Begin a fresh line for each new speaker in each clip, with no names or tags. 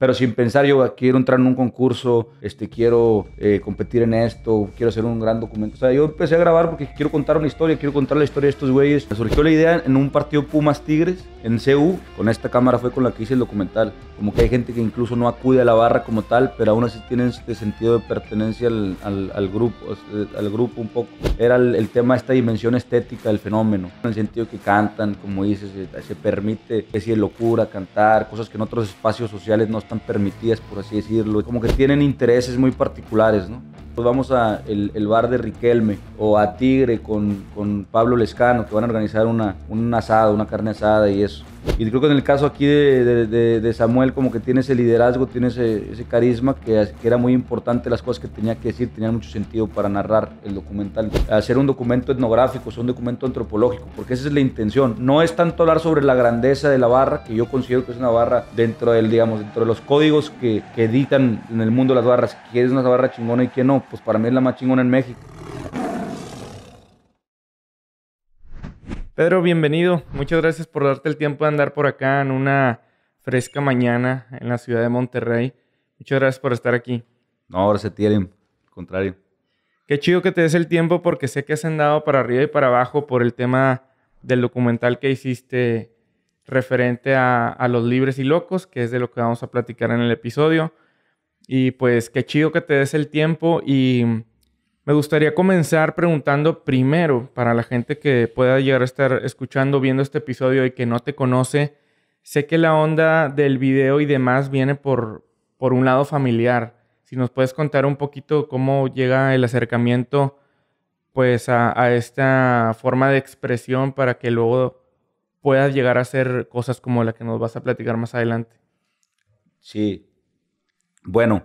pero sin pensar yo quiero entrar en un concurso, este, quiero eh, competir en esto, quiero hacer un gran documento. O sea, yo empecé a grabar porque quiero contar una historia, quiero contar la historia de estos güeyes. surgió la idea en un partido Pumas Tigres en CU, con esta cámara fue con la que hice el documental. Como que hay gente que incluso no acude a la barra como tal, pero aún así tienen este sentido de pertenencia al, al, grupo, al grupo un poco. Era el, tema esta dimensión estética del fenómeno, en el sentido que cantan, como dices, eh, se, permite especie de locura, cantar, cosas que en otros espacios sociales no están permitidas, por así decirlo, como que tienen intereses muy particulares, ¿no? pues vamos a el, bar de Riquelme o a Tigre con, Pablo Lescano, que van a organizar una, un asado, una carne asada y eso. Y creo que en el caso aquí de, de, Samuel, como que tiene ese liderazgo, tiene ese, ese carisma que, que, era muy importante, las cosas que tenía que decir tenía mucho sentido para narrar el documental. Hacer un documento etnográfico, un documento antropológico, porque esa es la intención. No es tanto hablar sobre la grandeza de la barra, que yo considero que es una barra dentro del, digamos, dentro de los códigos que, que editan en el mundo las barras, quién es una barra chingona y quién no pues para mí es la más chingona en México. Pedro, bienvenido.
Muchas gracias por darte el tiempo de andar por acá en una fresca mañana en la ciudad de Monterrey. Muchas gracias por estar aquí.
No, ahora se tienen, Al contrario.
Qué chido que te des el tiempo porque sé que has andado para arriba y para abajo por el tema del documental que hiciste referente a los libres y locos, que es de lo que vamos a platicar en el episodio. Y pues qué chido que te des el tiempo y me gustaría comenzar preguntando primero para la gente que pueda llegar a estar escuchando, viendo este episodio y que no te conoce. Sé que la onda del video y demás viene por, por un lado familiar. Si nos puedes contar un poquito cómo llega el acercamiento pues a, a esta forma de expresión para que luego puedas llegar a hacer cosas como la que nos vas a platicar más adelante.
Sí, bueno,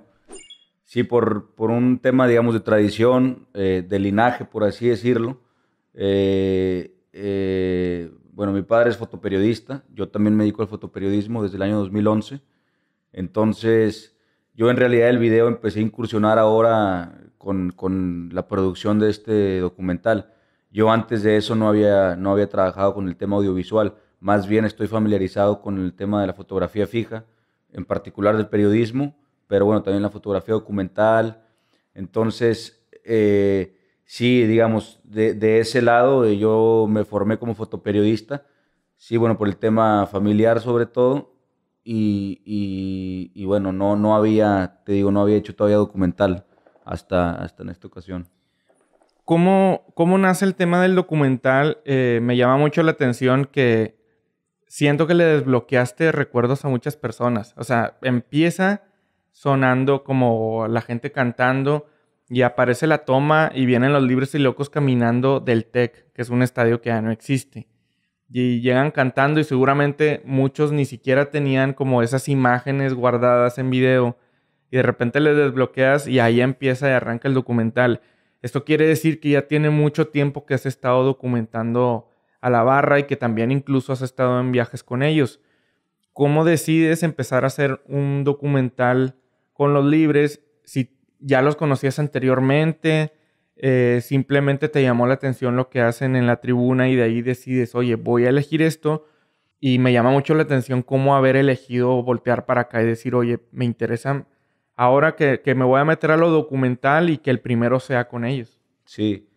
sí, por, un tema, digamos, de tradición, eh, de linaje, por así decirlo. Eh, eh, bueno, mi padre es fotoperiodista, yo también me dedico al fotoperiodismo desde el año 2011. Entonces, yo en realidad el video empecé a incursionar ahora con, la producción de este documental. Yo antes de eso no había trabajado con el tema audiovisual, más bien estoy familiarizado con el tema de la fotografía fija, en particular del periodismo pero bueno, también la fotografía documental. Entonces, eh, sí, digamos, de, ese lado eh, yo me formé como fotoperiodista, sí, bueno, por el tema familiar sobre todo, y, bueno, no, no había, te digo, no había hecho todavía documental hasta, hasta en esta ocasión. ¿Cómo, ¿Cómo nace el tema del documental? Eh, me llama mucho la atención
que siento que le desbloqueaste recuerdos a muchas personas. O sea, empieza sonando como la gente cantando y aparece la toma y vienen los libres y locos caminando del TEC, que es un estadio que ya no existe. Y llegan cantando y seguramente muchos ni siquiera tenían como esas imágenes guardadas en video y de repente les desbloqueas y ahí empieza y arranca el documental. Esto quiere decir que ya tiene mucho tiempo que has estado documentando a la barra y que también incluso has estado en viajes con ellos. ¿Cómo decides empezar a hacer un documental con los libres, si ya los conocías anteriormente, eh, simplemente te llamó la atención lo que hacen en la tribuna y de ahí decides, oye, voy a elegir esto. Y me llama mucho la atención cómo haber elegido voltear para acá y decir, oye, me interesa ahora que, me voy a meter a lo documental y que el primero sea con
ellos. Sí.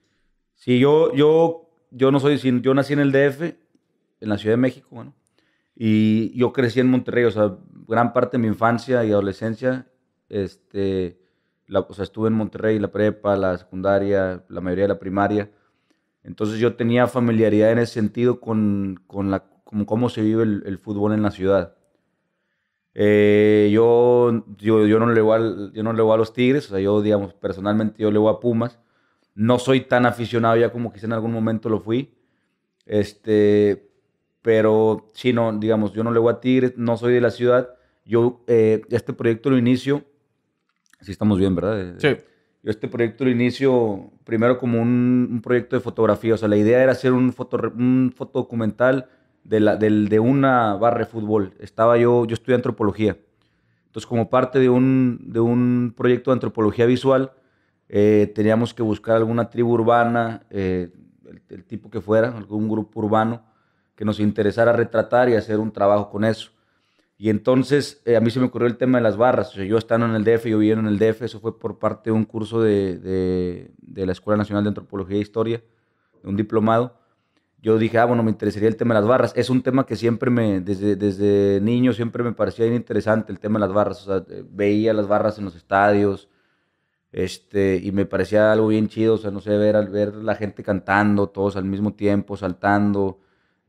Sí, yo, yo, yo no soy, yo nací en el DF, en la Ciudad de México, bueno, y yo crecí en Monterrey, o sea, gran parte de mi infancia y adolescencia este, la, o sea, estuve en Monterrey, la prepa, la secundaria, la mayoría de la primaria. Entonces yo tenía familiaridad en ese sentido con, con, la, como cómo se vive el, fútbol en la ciudad. Eh, yo, yo, yo, no le voy a, yo no le a los Tigres, o sea, yo, digamos, personalmente yo le voy a Pumas. No soy tan aficionado ya como quizá en algún momento lo fui. Este, pero sí, no, digamos, yo no le voy a Tigres, no soy de la ciudad. Yo eh, este proyecto lo inicio Así estamos bien, ¿verdad? Eh, sí. Yo este proyecto lo inicio primero como un, proyecto de fotografía. O sea, la idea era hacer un, foto, un fotodocumental de, la, del, de una barra de fútbol. Estaba yo, yo estudié antropología. Entonces, como parte de un, de un proyecto de antropología visual, eh, teníamos que buscar alguna tribu urbana, eh, el, tipo que fuera, algún grupo urbano que nos interesara retratar y hacer un trabajo con eso. Y entonces eh, a mí se me ocurrió el tema de las barras. O sea, yo estando en el DF, yo viviendo en el DF, eso fue por parte de un curso de, de, la Escuela Nacional de Antropología e Historia, de un diplomado. Yo dije, ah, bueno, me interesaría el tema de las barras. Es un tema que siempre me, desde, desde niño, siempre me parecía bien interesante el tema de las barras. O sea, eh, veía las barras en los estadios, este, y me parecía algo bien chido, o sea, no sé, ver, ver la gente cantando, todos al mismo tiempo, saltando,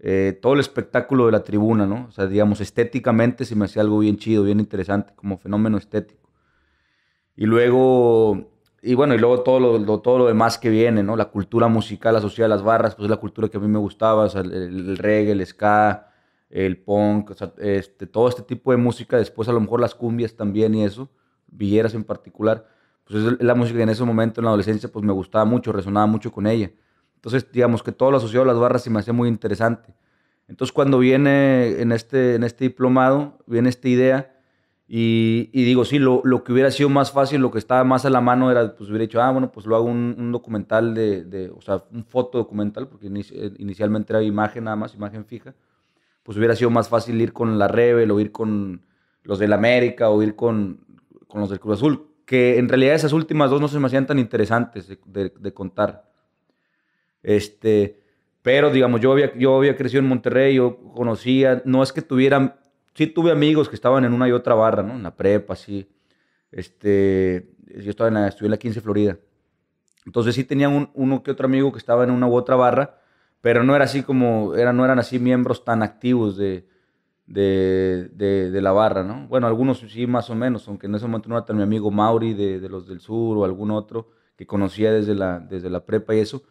eh, todo el espectáculo de la tribuna, ¿no? O sea, digamos, estéticamente se me hacía algo bien chido, bien interesante, como fenómeno estético. Y luego, y bueno, y luego todo lo, todo lo demás que viene, ¿no? La cultura musical asociada a las barras, pues es la cultura que a mí me gustaba, o el, reggae, el ska, el punk, o este, todo este tipo de música, después a lo mejor las cumbias también y eso, villeras en particular, pues es la música que en ese momento, en la adolescencia, pues me gustaba mucho, resonaba mucho con ella. Entonces, digamos que todo lo asociado a las barras se me hacía muy interesante. Entonces, cuando viene en este, en este diplomado, viene esta idea y, digo, sí, lo, lo, que hubiera sido más fácil, lo que estaba más a la mano era, pues hubiera dicho, ah, bueno, pues lo hago un, documental de, de, o sea, un fotodocumental, porque eh, inicialmente era imagen nada más, imagen fija. Pues hubiera sido más fácil ir con la Rebel o ir con los del América o ir con, con los del Cruz Azul, que en realidad esas últimas dos no se me hacían tan interesantes de contar. Este, pero digamos, yo había, yo había crecido en Monterrey, yo conocía, no es que tuviera, sí tuve amigos que estaban en una y otra barra, ¿no? En la prepa, sí. Este, yo estaba en la, estuve en la 15 Florida. Entonces sí tenía un, uno que otro amigo que estaba en una u otra barra, pero no era así como, era, no eran así miembros tan activos de, de, de, la barra, ¿no? Bueno, algunos sí más o menos, aunque en ese momento no era tan mi amigo Mauri de, de los del sur o algún otro que conocía desde la, desde la prepa y eso,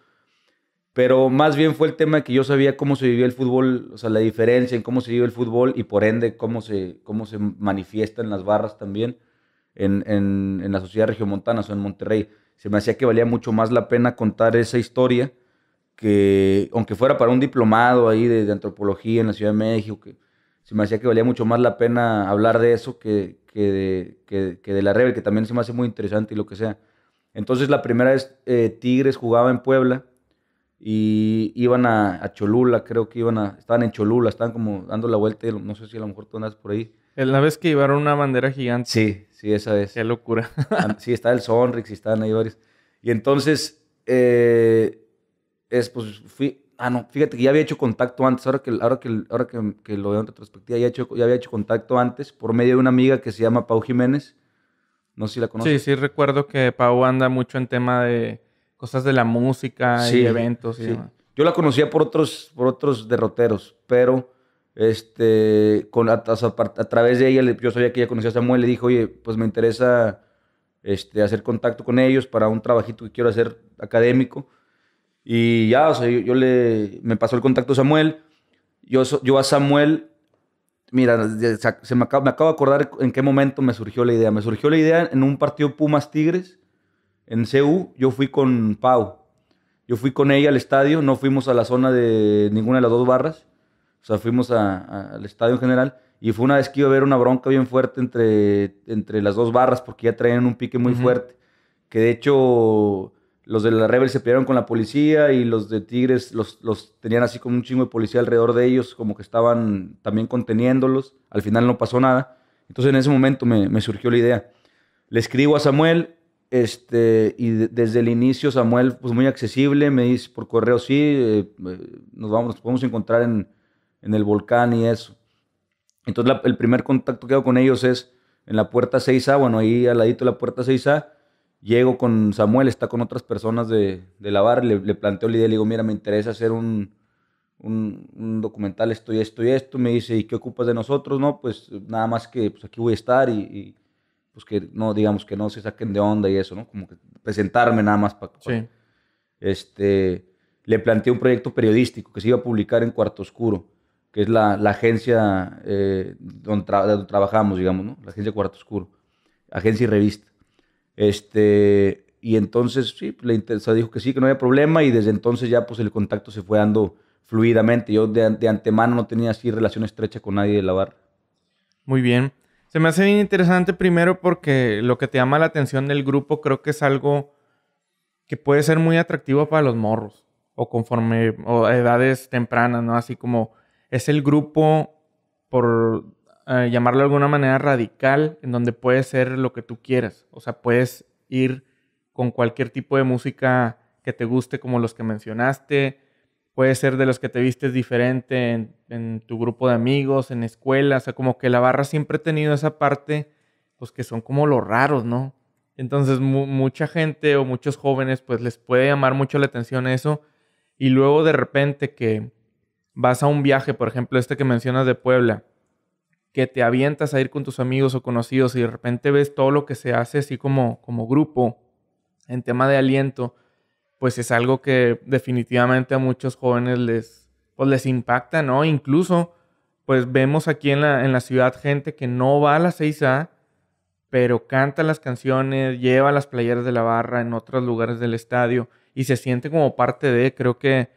pero más bien fue el tema que yo sabía cómo se vivía el fútbol, o sea, la diferencia en cómo se vive el fútbol y por ende cómo se, cómo se manifiesta en las barras también en, la sociedad regiomontana, o en Monterrey. Se me hacía que valía mucho más la pena contar esa historia que, aunque fuera para un diplomado ahí de, antropología en la Ciudad de México, que se me hacía que valía mucho más la pena hablar de eso que, de, de la Rebel, que también se me hace muy interesante y lo que sea. Entonces, la primera vez eh, Tigres jugaba en Puebla y iban a, Cholula, creo que iban a, estaban en Cholula, estaban como dando la vuelta, no sé si a lo mejor tú andas por ahí. Eh, la vez que llevaron una bandera gigante. Sí, sí, esa vez. Qué locura. sí, está el Sonrix y están ahí varios. Y entonces, eh, es, pues fui, ah, no, fíjate que ya había hecho contacto antes, ahora que, ahora que, ahora que, lo veo en retrospectiva, ya, he hecho, ya había hecho contacto antes por medio de una amiga que se llama Pau Jiménez. No sé si la conoces.
Sí, sí, recuerdo que Pau anda mucho en tema de cosas de la música y eventos. Y
Yo la conocía por otros, por otros derroteros, pero este, con, a, través de ella, yo sabía que ella conocía a Samuel, le dijo, oye, pues me interesa este, hacer contacto con ellos para un trabajito que quiero hacer académico. Y ya, o sea, yo, le, me pasó el contacto a Samuel. Yo, yo a Samuel Mira, se me me acabo, de acordar en qué momento me surgió la idea. Me surgió la idea en un partido Pumas Tigres en CU yo fui con Pau. Yo fui con ella al estadio, no fuimos a la zona de ninguna de las dos barras. O sea, fuimos al estadio en general. Y fue una vez que iba a haber una bronca bien fuerte entre, entre las dos barras porque ya traían un pique muy fuerte. Que de hecho los de la Rebel se pelearon con la policía y los de Tigres los, tenían así como un chingo de policía alrededor de ellos, como que estaban también conteniéndolos. Al final no pasó nada. Entonces en ese momento me surgió la idea. Le escribo a Samuel, este, y desde el inicio Samuel, pues muy accesible, me dice por correo, sí, eh, eh, nos, vamos, nos podemos encontrar en, en, el volcán y eso. Entonces el primer contacto que hago con ellos es en la puerta 6A, bueno, ahí al ladito de la puerta 6A, llego con Samuel, está con otras personas de, de la bar le, planteo la idea, le digo, mira, me interesa hacer un, un, documental, esto y esto y esto, me dice, ¿y qué ocupas de nosotros? No, pues nada más que pues, aquí voy a estar y, y pues, que no, digamos, que no se saquen de onda y eso, ¿no? Como que presentarme nada más para... sí. Este, le planteé un proyecto periodístico que se iba a publicar en Cuarto Oscuro, que es la, agencia eh, donde, trabajamos, digamos, ¿no? La agencia Cuarto Oscuro, agencia y revista. Este, y entonces, sí, le interesó, dijo que sí, que no había problema, y desde entonces ya, pues, el contacto se fue dando fluidamente. Yo de, antemano no tenía así relación estrecha con nadie de la barra.
Muy bien. Se me hace
bien interesante
primero porque lo que te llama la atención del grupo creo que es algo que puede ser muy atractivo para los morros o conforme o edades tempranas, ¿no? Así como es el grupo, por eh, llamarlo de alguna manera, radical, en donde puedes ser lo que tú quieras. O sea, puedes ir con cualquier tipo de música que te guste, como los que mencionaste, puede ser de los que te vistes diferente en, tu grupo de amigos, en escuela, o sea, como que la barra siempre ha tenido esa parte, pues que son como los raros, ¿no? Entonces mucha gente o muchos jóvenes pues les puede llamar mucho la atención eso y luego de repente que vas a un viaje, por ejemplo este que mencionas de Puebla, que te avientas a ir con tus amigos o conocidos y de repente ves todo lo que se hace así como, como grupo en tema de aliento, pues es algo que definitivamente a muchos jóvenes les, pues, les impacta, ¿no? Incluso, pues vemos aquí en la, en la ciudad gente que no va a la 6A, pero canta las canciones, lleva las playeras de la barra en otros lugares del estadio y se siente como parte de, creo que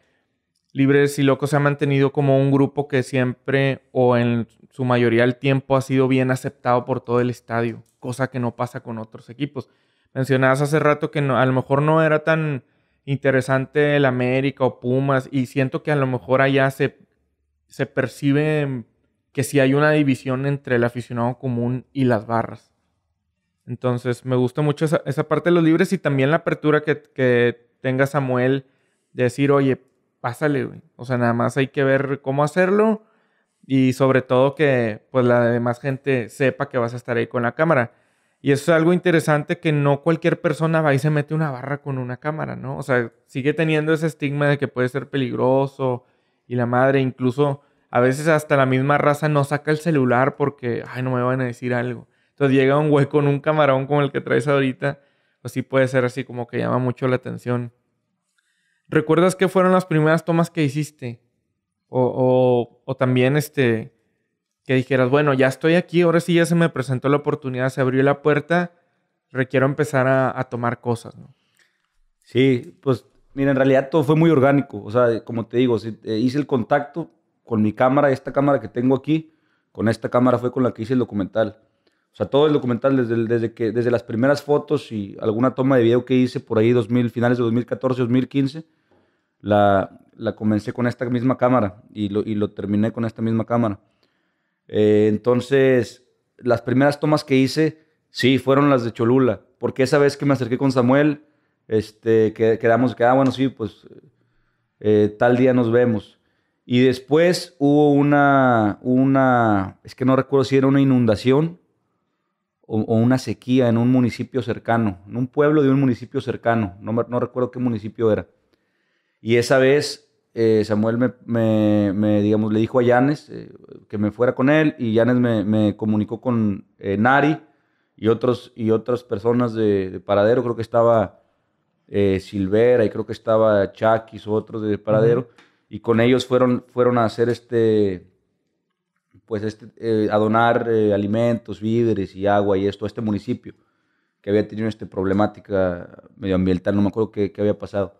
Libres y Locos se ha mantenido como un grupo que siempre o en su mayoría del tiempo ha sido bien aceptado por todo el estadio, cosa que no pasa con otros equipos. Mencionabas hace rato que no, a lo mejor no era tan interesante el América o Pumas y siento que a lo mejor allá se, se percibe que si sí hay una división entre el aficionado común y las barras. Entonces me gusta mucho esa, parte de los libres y también la apertura que, tenga Samuel de decir, oye, pásale, O sea, nada más hay que ver cómo hacerlo y sobre todo que pues la demás gente sepa que vas a estar ahí con la cámara. Y eso es algo interesante que no cualquier persona va y se mete una barra con una cámara, ¿no? O sea, sigue teniendo ese estigma de que puede ser peligroso y la madre, incluso a veces hasta la misma raza no saca el celular porque, ay, no me van a decir algo. Entonces llega un güey con un camarón como el que traes ahorita, pues sí puede ser así como que llama mucho la atención. ¿Recuerdas qué fueron las primeras tomas que hiciste? O, o también, este, que dijeras, bueno, ya estoy aquí, ahora sí ya se me presentó la oportunidad, se abrió la puerta, requiero empezar a, tomar cosas, ¿no?
Sí, pues mira, en realidad todo fue muy orgánico, o sea, como te digo, eh, hice el contacto con mi cámara, esta cámara que tengo aquí, con esta cámara fue con la que hice el documental. O sea, todo el documental desde, desde, que, desde las primeras fotos y alguna toma de video que hice por ahí 2000, finales de 2014, 2015, la, la comencé con esta misma cámara y lo terminé con esta misma cámara. Eh, entonces, las primeras tomas que hice, sí, fueron las de Cholula, porque esa vez que me acerqué con Samuel, este, que, quedamos que, ah, bueno, sí, pues eh, tal día nos vemos. Y después hubo una, una, es que no recuerdo si era una inundación o, una sequía en un municipio cercano, en un pueblo de un municipio cercano, no, no recuerdo qué municipio era. Y esa vez eh, Samuel me, digamos, le dijo a Yanes eh, que me fuera con él y Yanes me, comunicó con eh, Nari y, otros, y otras personas de, Paradero, creo que estaba Silvera y creo que estaba Chakis o otros de Paradero, y con ellos fueron, fueron a hacer este, pues este, a donar alimentos, víveres y agua y esto a este municipio que había tenido esta problemática medioambiental, no me acuerdo qué había pasado.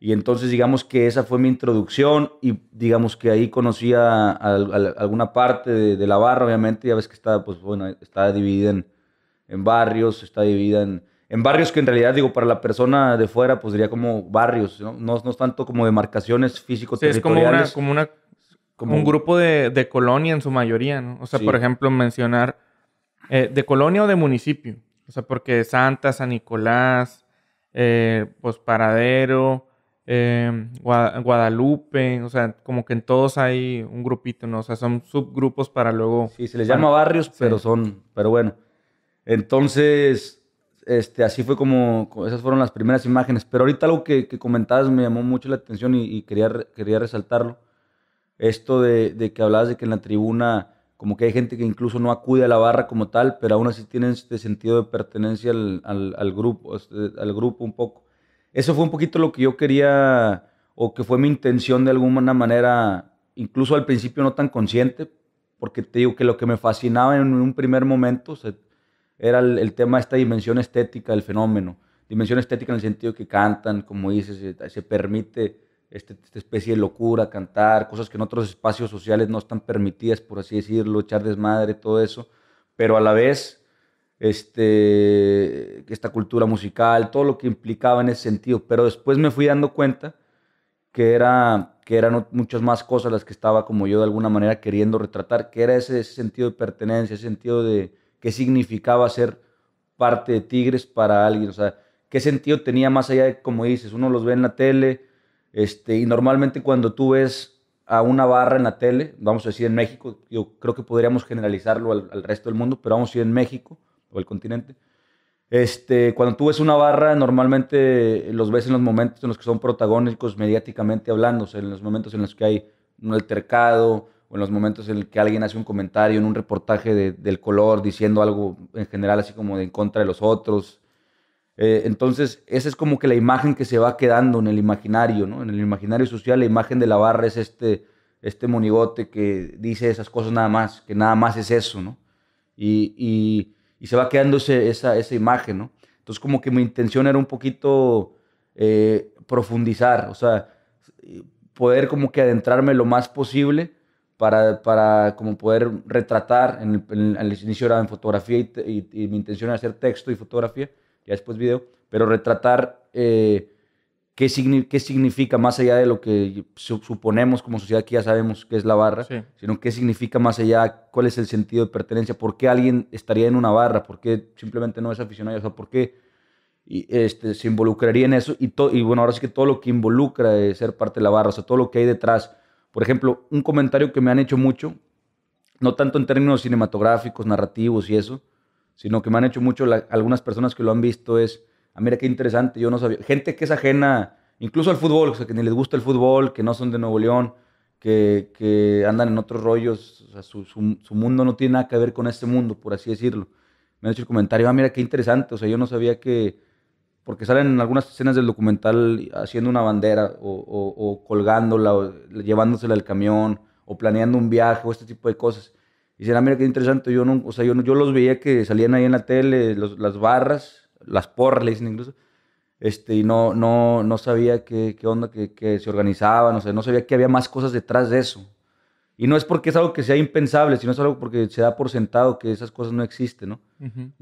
Y entonces digamos que esa fue mi introducción y digamos que ahí conocí a, alguna parte de, la barra, obviamente, ya ves que está, pues bueno, está dividida en, barrios, está dividida en, en, barrios que en realidad, digo, para la persona de fuera, pues diría como barrios, ¿no? No, es tanto como demarcaciones físico-territoriales. Sí, es como una, como una un
grupo de, colonia en su mayoría, ¿no? O sea, por ejemplo, mencionar eh, de colonia o de municipio. O sea, porque Santa, San Nicolás, eh, pues Paradero, Em, Guadalupe, o sea, como que en todos hay un grupito, ¿no? O sea, son subgrupos para luego... Sí, se les llama barrios, pero
son, pero bueno. Entonces, este, así fue como, esas fueron las primeras imágenes. Pero ahorita algo que, comentabas me llamó mucho la atención y, quería, quería resaltarlo. Esto de, de, que hablabas de que en la tribuna, como que hay gente que incluso no acude a la barra como tal, pero aún así tienen este sentido de pertenencia al, al grupo, este, al grupo un poco eso fue un poquito lo que yo quería o que fue mi intención de alguna manera, incluso al principio no tan consciente, porque te digo que lo que me fascinaba en un primer momento era el, tema de esta dimensión estética del fenómeno. Dimensión estética en el sentido que cantan, como dices, se, permite este, esta especie de locura, cantar, cosas que en otros espacios sociales no están permitidas, por así decirlo, echar desmadre, todo eso, pero a la vez este, esta cultura musical, todo lo que implicaba en ese sentido. Pero después me fui dando cuenta que, era, que eran muchas más cosas las que estaba como yo de alguna manera queriendo retratar, que era ese, sentido de pertenencia, ese sentido de qué significaba ser parte de Tigres para alguien, o sea, qué sentido tenía más allá de, como dices, uno los ve en la tele, este, y normalmente cuando tú ves a una barra en la tele, vamos a decir en México, yo creo que podríamos generalizarlo al, al resto del mundo, pero vamos a decir en México, o el continente. Este, cuando tú ves una barra, normalmente los ves en los momentos en los que son protagónicos mediáticamente hablando, o sea, en los momentos en los que hay un altercado, o en los momentos en los que alguien hace un comentario en un reportaje del color diciendo algo en general así como de en contra de los otros. Eh, entonces, esa es como que la imagen que se va quedando en el imaginario, ¿no? En el imaginario social, la imagen de la barra es este, este monigote que dice esas cosas nada más, que nada más es eso, ¿no? y y se va quedando esa, esa imagen, ¿no? Entonces como que mi intención era un poquito eh, profundizar, o sea, poder como que adentrarme lo más posible para, para como poder retratar, en el, inicio era en fotografía y, mi intención era hacer texto y fotografía, ya después video, pero retratar... Eh, qué, qué significa más allá de lo que suponemos como sociedad que ya sabemos que es la barra, sino qué significa más allá, cuál es el sentido de pertenencia, por qué alguien estaría en una barra, por qué simplemente no es aficionado, o sea, por qué y, este, se involucraría en eso y, y bueno, ahora sí que todo lo que involucra de ser parte de la barra, o sea, todo lo que hay detrás. Por ejemplo, un comentario que me han hecho mucho, no tanto en términos cinematográficos, narrativos y eso, sino que me han hecho mucho algunas personas que lo han visto es, Ah, mira qué interesante, yo no sabía. Gente que es ajena, incluso al fútbol, o sea, que ni les gusta el fútbol, que no son de Nuevo León, que, andan en otros rollos, su, mundo no tiene nada que ver con este mundo, por así decirlo. Me han hecho el comentario, ah, mira qué interesante, o sea, yo no sabía que, porque salen en algunas escenas del documental haciendo una bandera o, o, colgándola, o llevándosela al camión, o planeando un viaje, o este tipo de cosas. Y dicen, ah, mira qué interesante, yo, no, o sea, yo, yo los veía que salían ahí en la tele, las barras, las porras le incluso, este, y no, no, no sabía qué, onda, que, se organizaban, o sea, no sabía que había más cosas detrás de eso. Y no es porque es algo que sea impensable, sino es algo porque se da por sentado que esas cosas no existen, ¿no?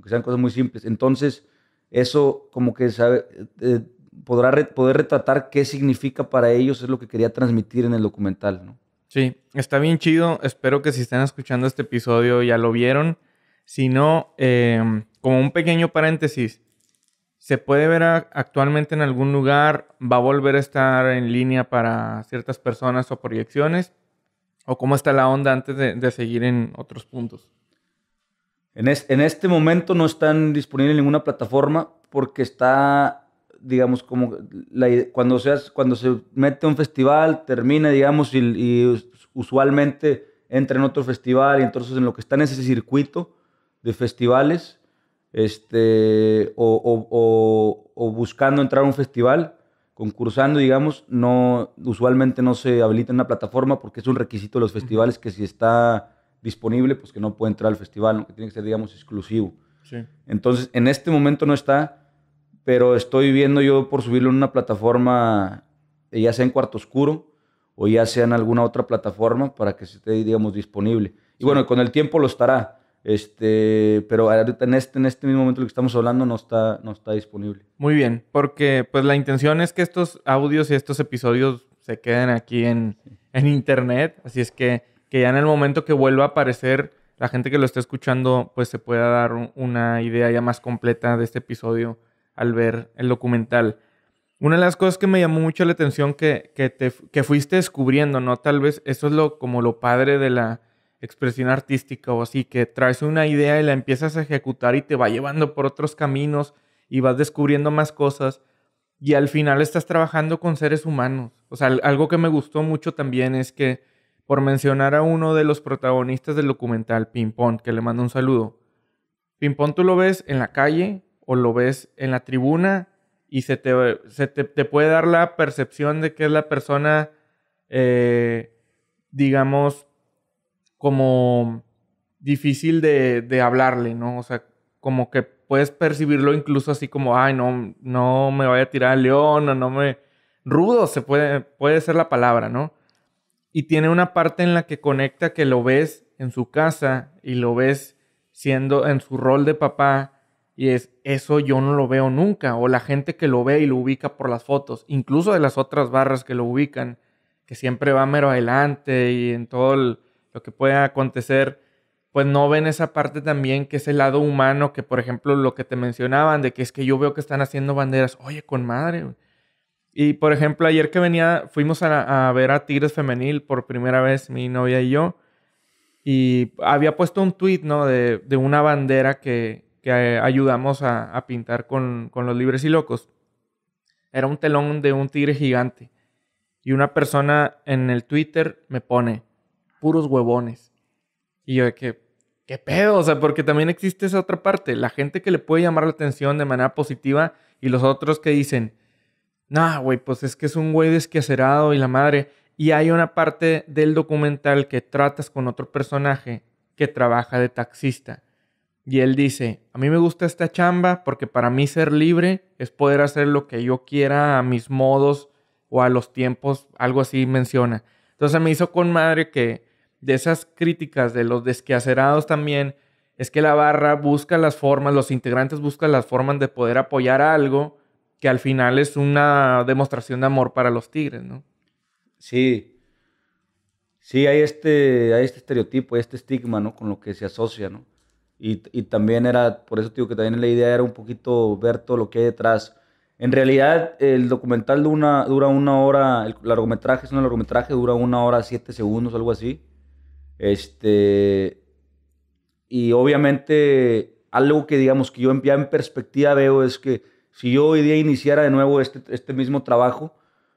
Que sean cosas muy simples. Entonces, eso como que sabe, eh, podrá poder retratar qué significa para ellos es lo que quería transmitir en el documental, ¿no?
Sí, está bien chido. Espero que si están escuchando este episodio ya lo vieron. Si no, eh, como un pequeño paréntesis, ¿Se puede ver actualmente en algún lugar? ¿Va a volver a estar en línea para ciertas personas o proyecciones? ¿O cómo está
la onda antes de, seguir en otros puntos? En, este momento no están disponibles en ninguna plataforma porque está, digamos, como cuando, seas, cuando se mete un festival, termina, digamos, y, y usualmente entra en otro festival y entonces en lo que está en ese circuito de festivales este, o, o, buscando entrar a un festival, concursando, digamos, no, usualmente no se habilita en la plataforma porque es un requisito de los festivales que si está disponible, pues que no puede entrar al festival, que tiene que ser, digamos, exclusivo. Entonces, en este momento no está, pero estoy viendo yo por subirlo en una plataforma, eh, ya sea en Cuarto Oscuro o ya sea en alguna otra plataforma para que esté, digamos, disponible. Y bueno, con el tiempo lo estará este, pero en este, en este mismo momento lo que estamos hablando no está, no está disponible. Muy bien,
porque pues la intención es que estos audios y estos episodios se queden aquí en, internet, así es que, que ya en el momento que vuelva a aparecer, la gente que lo esté escuchando pues se pueda dar una idea ya más completa de este episodio al ver el documental. Una de las cosas que me llamó mucho la atención que, que, te, que fuiste descubriendo, ¿no? Tal vez eso es lo, como lo padre de la, expresión artística o así, que traes una idea y la empiezas a ejecutar y te va llevando por otros caminos y vas descubriendo más cosas y al final estás trabajando con seres humanos. O sea, algo que me gustó mucho también es que, por mencionar a uno de los protagonistas del documental, Pimpón, que le mando un saludo, Pimpón tú lo ves en la calle o lo ves en la tribuna y se te, puede dar la percepción de que es la persona, eh, digamos, como difícil de, hablarle, ¿no? O sea, como que puedes percibirlo incluso así como, ay, no, no me vaya a tirar al león, o no me... Rudo se puede, puede ser la palabra, ¿no? Y tiene una parte en la que conecta que lo ves en su casa y lo ves siendo en su rol de papá y es, eso yo no lo veo nunca, o la gente que lo ve y lo ubica por las fotos, incluso de las otras barras que lo ubican, que siempre va mero adelante y en todo el lo que puede acontecer, pues no ven esa parte también que es el lado humano, que por ejemplo lo que te mencionaban, de que es que yo veo que están haciendo banderas, oye, con madre. Y por ejemplo, ayer que venía, fuimos a, ver a Tigres Femenil por primera vez, mi novia y yo, y había puesto un tweet, ¿no? De, una bandera que, que ayudamos a, pintar con, con los libres y locos. Era un telón de un tigre gigante. Y una persona en el Twitter me pone, puros huevones. Y yo de que, ¿qué pedo? O sea, porque también existe esa otra parte, la gente que le puede llamar la atención de manera positiva y los otros que dicen, nah, güey, pues es que es un güey desquacerado y la madre. Y hay una parte del documental que tratas con otro personaje que trabaja de taxista. Y él dice, a mí me gusta esta chamba porque para mí ser libre es poder hacer lo que yo quiera a mis modos o a los tiempos, algo así menciona. Entonces me hizo con madre que de esas críticas de los desquacerados también es que la barra busca las formas, los integrantes buscan las formas de poder apoyar algo que al final es una demostración de amor para los tigres,
¿no? Sí. Sí, hay este, hay este estereotipo, este estigma, ¿no? Con lo que se asocia, ¿no? Y, también era, por eso digo que también la idea era un poquito ver todo lo que hay detrás. En realidad, el documental dura una, dura una hora, el largometraje es un largometraje, dura una hora, siete segundos, algo así. Este, y obviamente algo que digamos que yo ya en perspectiva veo es que si yo hoy día iniciara de nuevo este, este, mismo trabajo,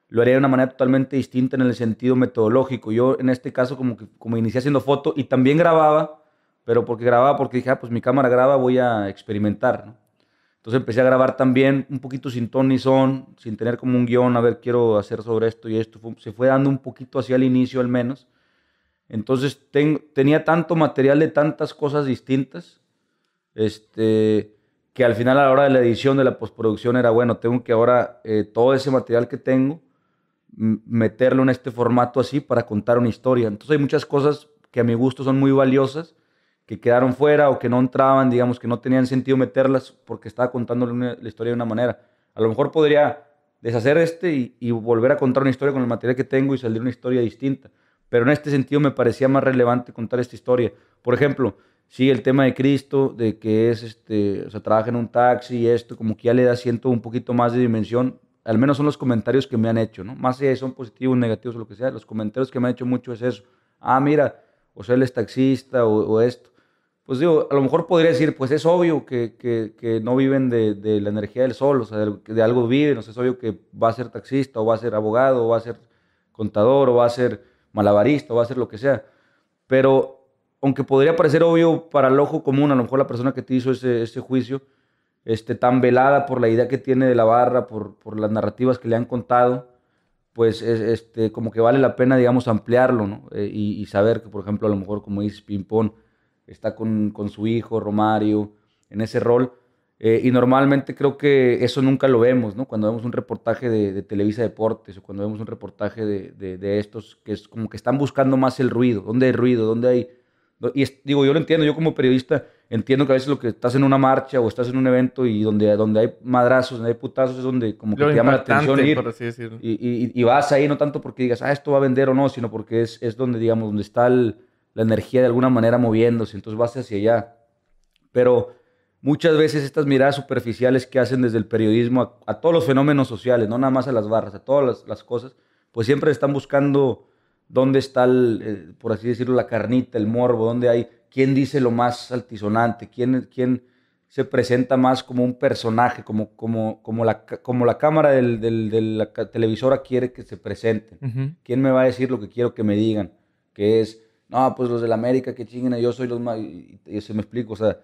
lo haría de una manera totalmente distinta en el sentido metodológico. Yo en este caso como que como inicié haciendo foto y también grababa, pero porque grababa porque dije, ah, pues mi cámara graba, voy a experimentar. Entonces empecé a grabar también un poquito sin ton ni son, sin tener como un guión, a ver, quiero hacer sobre esto y esto. Se fue dando un poquito hacia el inicio al menos. Entonces tenía tanto material de tantas cosas distintas, este, que al final a la hora de la edición, de la postproducción, era bueno, tengo que ahora eh, todo ese material que tengo, meterlo en este formato así para contar una historia. Entonces hay muchas cosas que a mi gusto son muy valiosas, que quedaron fuera o que no entraban, digamos, que no tenían sentido meterlas porque estaba contando la historia de una manera. A lo mejor podría deshacer este y volver a contar una historia con el material que tengo y salir una historia distinta. Pero en este sentido me parecía más relevante contar esta historia. Por ejemplo, sí, el tema de Cristo, de que es, este, o trabaja en un taxi y esto, como que ya le da asiento un poquito más de dimensión. Al menos son los comentarios que me han hecho, ¿no? Más si son positivos, negativos o lo que sea, los comentarios que me han hecho mucho es eso. Ah, mira, o sea, él es taxista o, esto. Pues digo, a lo mejor podría decir, pues es obvio que, no viven de, la energía del sol, o sea, de algo viven, o sea, es obvio que va a ser taxista o va a ser abogado o va a ser contador o va a ser malabarista o va a ser lo que sea. Pero aunque podría parecer obvio para el ojo común, a lo mejor la persona que te hizo ese, juicio, este, tan velada por la idea que tiene de la barra, por, las narrativas que le han contado, pues este, como que vale la pena, digamos, ampliarlo, eh, y, saber que, por ejemplo, a lo mejor, como dice Pimpón, está con, con su hijo, Romario, en ese rol, eh, y normalmente creo que eso nunca lo vemos, ¿no? Cuando vemos un reportaje de, de Televisa Deportes o cuando vemos un reportaje de, de, estos que es como que están buscando más el ruido. ¿Dónde hay ruido? ¿Dónde hay...? Y digo, yo lo entiendo, yo como periodista entiendo que a veces lo que estás en una marcha o estás en un evento y donde, donde hay madrazos, donde hay putazos, es donde como que te llama la atención ir, Y, y, vas ahí no tanto porque digas, ah, esto va a vender o no, sino porque es, es donde, digamos, donde está la energía de alguna manera moviéndose, entonces vas hacia allá. Pero muchas veces estas miradas superficiales que hacen desde el periodismo a, todos los fenómenos sociales, no nada más a las barras, a todas las, cosas, pues siempre están buscando dónde está, el, eh, por así decirlo, la carnita, el morbo, dónde hay, quién dice lo más altisonante, quién, quién se presenta más como un personaje, como, como, como, la, como la cámara del, de la televisora quiere que se presenten. ¿Quién me va a decir lo que quiero que me digan? Que es, no, pues los de la América que chinguen, yo soy los más... se me explico, o sea,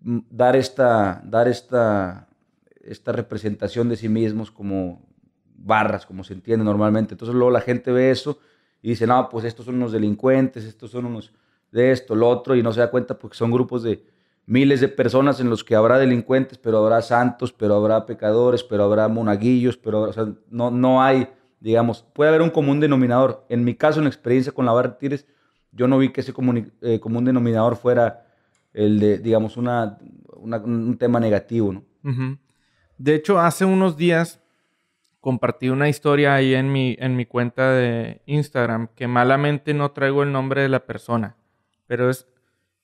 dar esta, dar esta, esta representación de sí mismos como barras, como se entiende normalmente. Entonces luego la gente ve eso y dice, no, pues estos son unos delincuentes, estos son unos de esto, lo otro, y no se da cuenta porque son grupos de miles de personas en los que habrá delincuentes, pero habrá santos, pero habrá pecadores, pero habrá monaguillos, pero no, no hay, digamos, puede haber un común denominador. En mi caso, en la experiencia con la barra de Tires, yo no vi que ese eh, común denominador fuera el de, digamos, una, un tema negativo, ¿no? De hecho, hace unos días compartí una
historia ahí en mi, en mi cuenta de Instagram que malamente no traigo el nombre de la persona, pero es,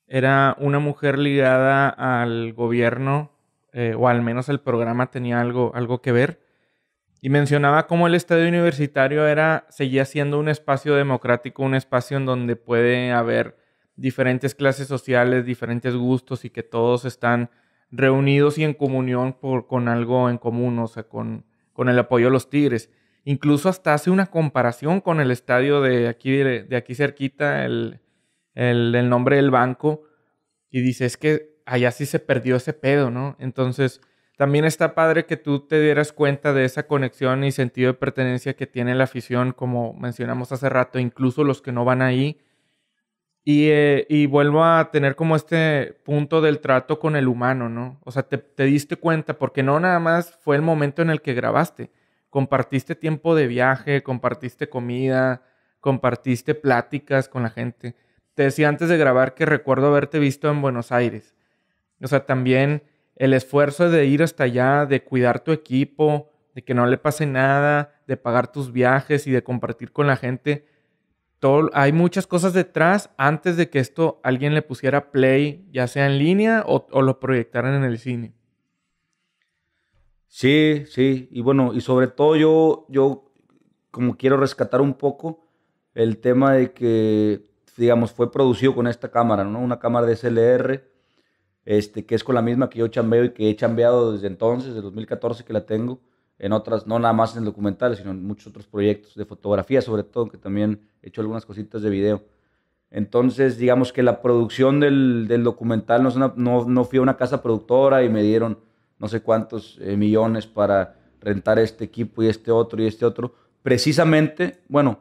era una mujer ligada al gobierno, eh, o al menos el programa tenía algo, algo que ver, y mencionaba cómo el estadio universitario era, seguía siendo un espacio democrático, un espacio en donde puede haber diferentes clases sociales, diferentes gustos y que todos están reunidos y en comunión por, con algo en común, o sea, con, el apoyo a los Tigres. Incluso hasta hace una comparación con el estadio de aquí, de, aquí cerquita, el, el, el, nombre del banco, y dice, es que allá sí se perdió ese pedo, ¿no? Entonces, también está padre que tú te dieras cuenta de esa conexión y sentido de pertenencia que tiene la afición, como mencionamos hace rato, incluso los que no van ahí, eh, y, vuelvo a tener como este punto del trato con el humano, ¿no? O sea, te, te, diste cuenta, porque no nada más fue el momento en el que grabaste, compartiste tiempo de viaje, compartiste comida, compartiste pláticas con la gente. Te decía antes de grabar que recuerdo haberte visto en Buenos Aires. O sea, también el esfuerzo de ir hasta allá, de cuidar tu equipo, de que no le pase nada, de pagar tus viajes y de compartir con la gente hay muchas cosas detrás antes de que esto alguien le pusiera play, ya sea en línea o, lo proyectaran en el cine.
Sí, sí, y bueno, y sobre todo yo, yo como quiero rescatar un poco el tema de que, digamos, fue producido con esta cámara, ¿no? Una cámara de SLR, este, que es con la misma que yo chambeo y que he chambeado desde entonces, desde 2014 que la tengo en otras, no nada más en documentales, sino en muchos otros proyectos de fotografía, sobre todo, que también he hecho algunas cositas de video. Entonces, digamos que la producción del, del documental no, no, no, fui a una casa productora y me dieron no sé cuántos eh, millones para rentar este equipo y este otro y este otro. Precisamente, bueno,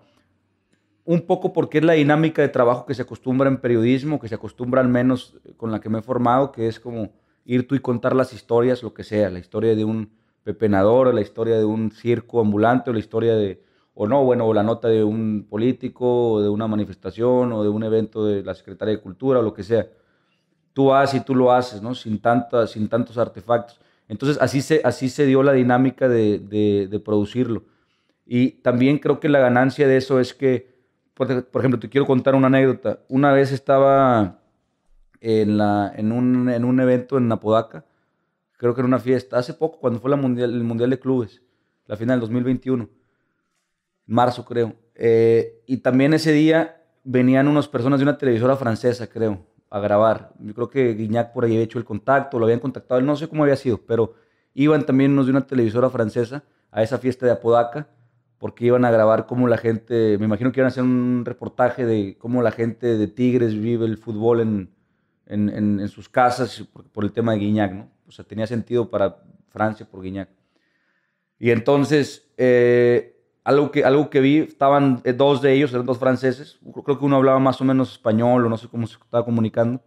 un poco porque es la dinámica de trabajo que se acostumbra en periodismo, que se acostumbra al menos eh, con la que me he formado, que es como ir tú y contar las historias, lo que sea, la historia de un, pepenador, la historia de un circo ambulante, o la historia de, o no, bueno, o la nota de un político, o de una manifestación, o de un evento de la Secretaría de Cultura, o lo que sea. Tú vas y tú lo haces, ¿no? Sin, sin tantos artefactos. Entonces, así se, así se dio la dinámica de, producirlo. Y también creo que la ganancia de eso es que, por, ejemplo, te quiero contar una anécdota. Una vez estaba en, la, un, en un evento en Napodaca, creo que era una fiesta, hace poco, cuando fue la mundial, el Mundial de Clubes, la final del 2021, marzo creo. Eh, y también ese día venían unas personas de una televisora francesa, creo, a grabar. Yo creo que Guignac por ahí había hecho el contacto, lo habían contactado, no sé cómo había sido, pero iban también unos de una televisora francesa a esa fiesta de Apodaca, porque iban a grabar cómo la gente, me imagino que iban a hacer un reportaje de cómo la gente de Tigres vive el fútbol en, en, sus casas por, por el tema de Guignac, ¿no? o sea, tenía sentido para Francia por Guiñac. Y entonces, eh, algo, que, algo que vi, estaban eh, dos de ellos, eran dos franceses, creo que uno hablaba más o menos español o no sé cómo se estaba comunicando.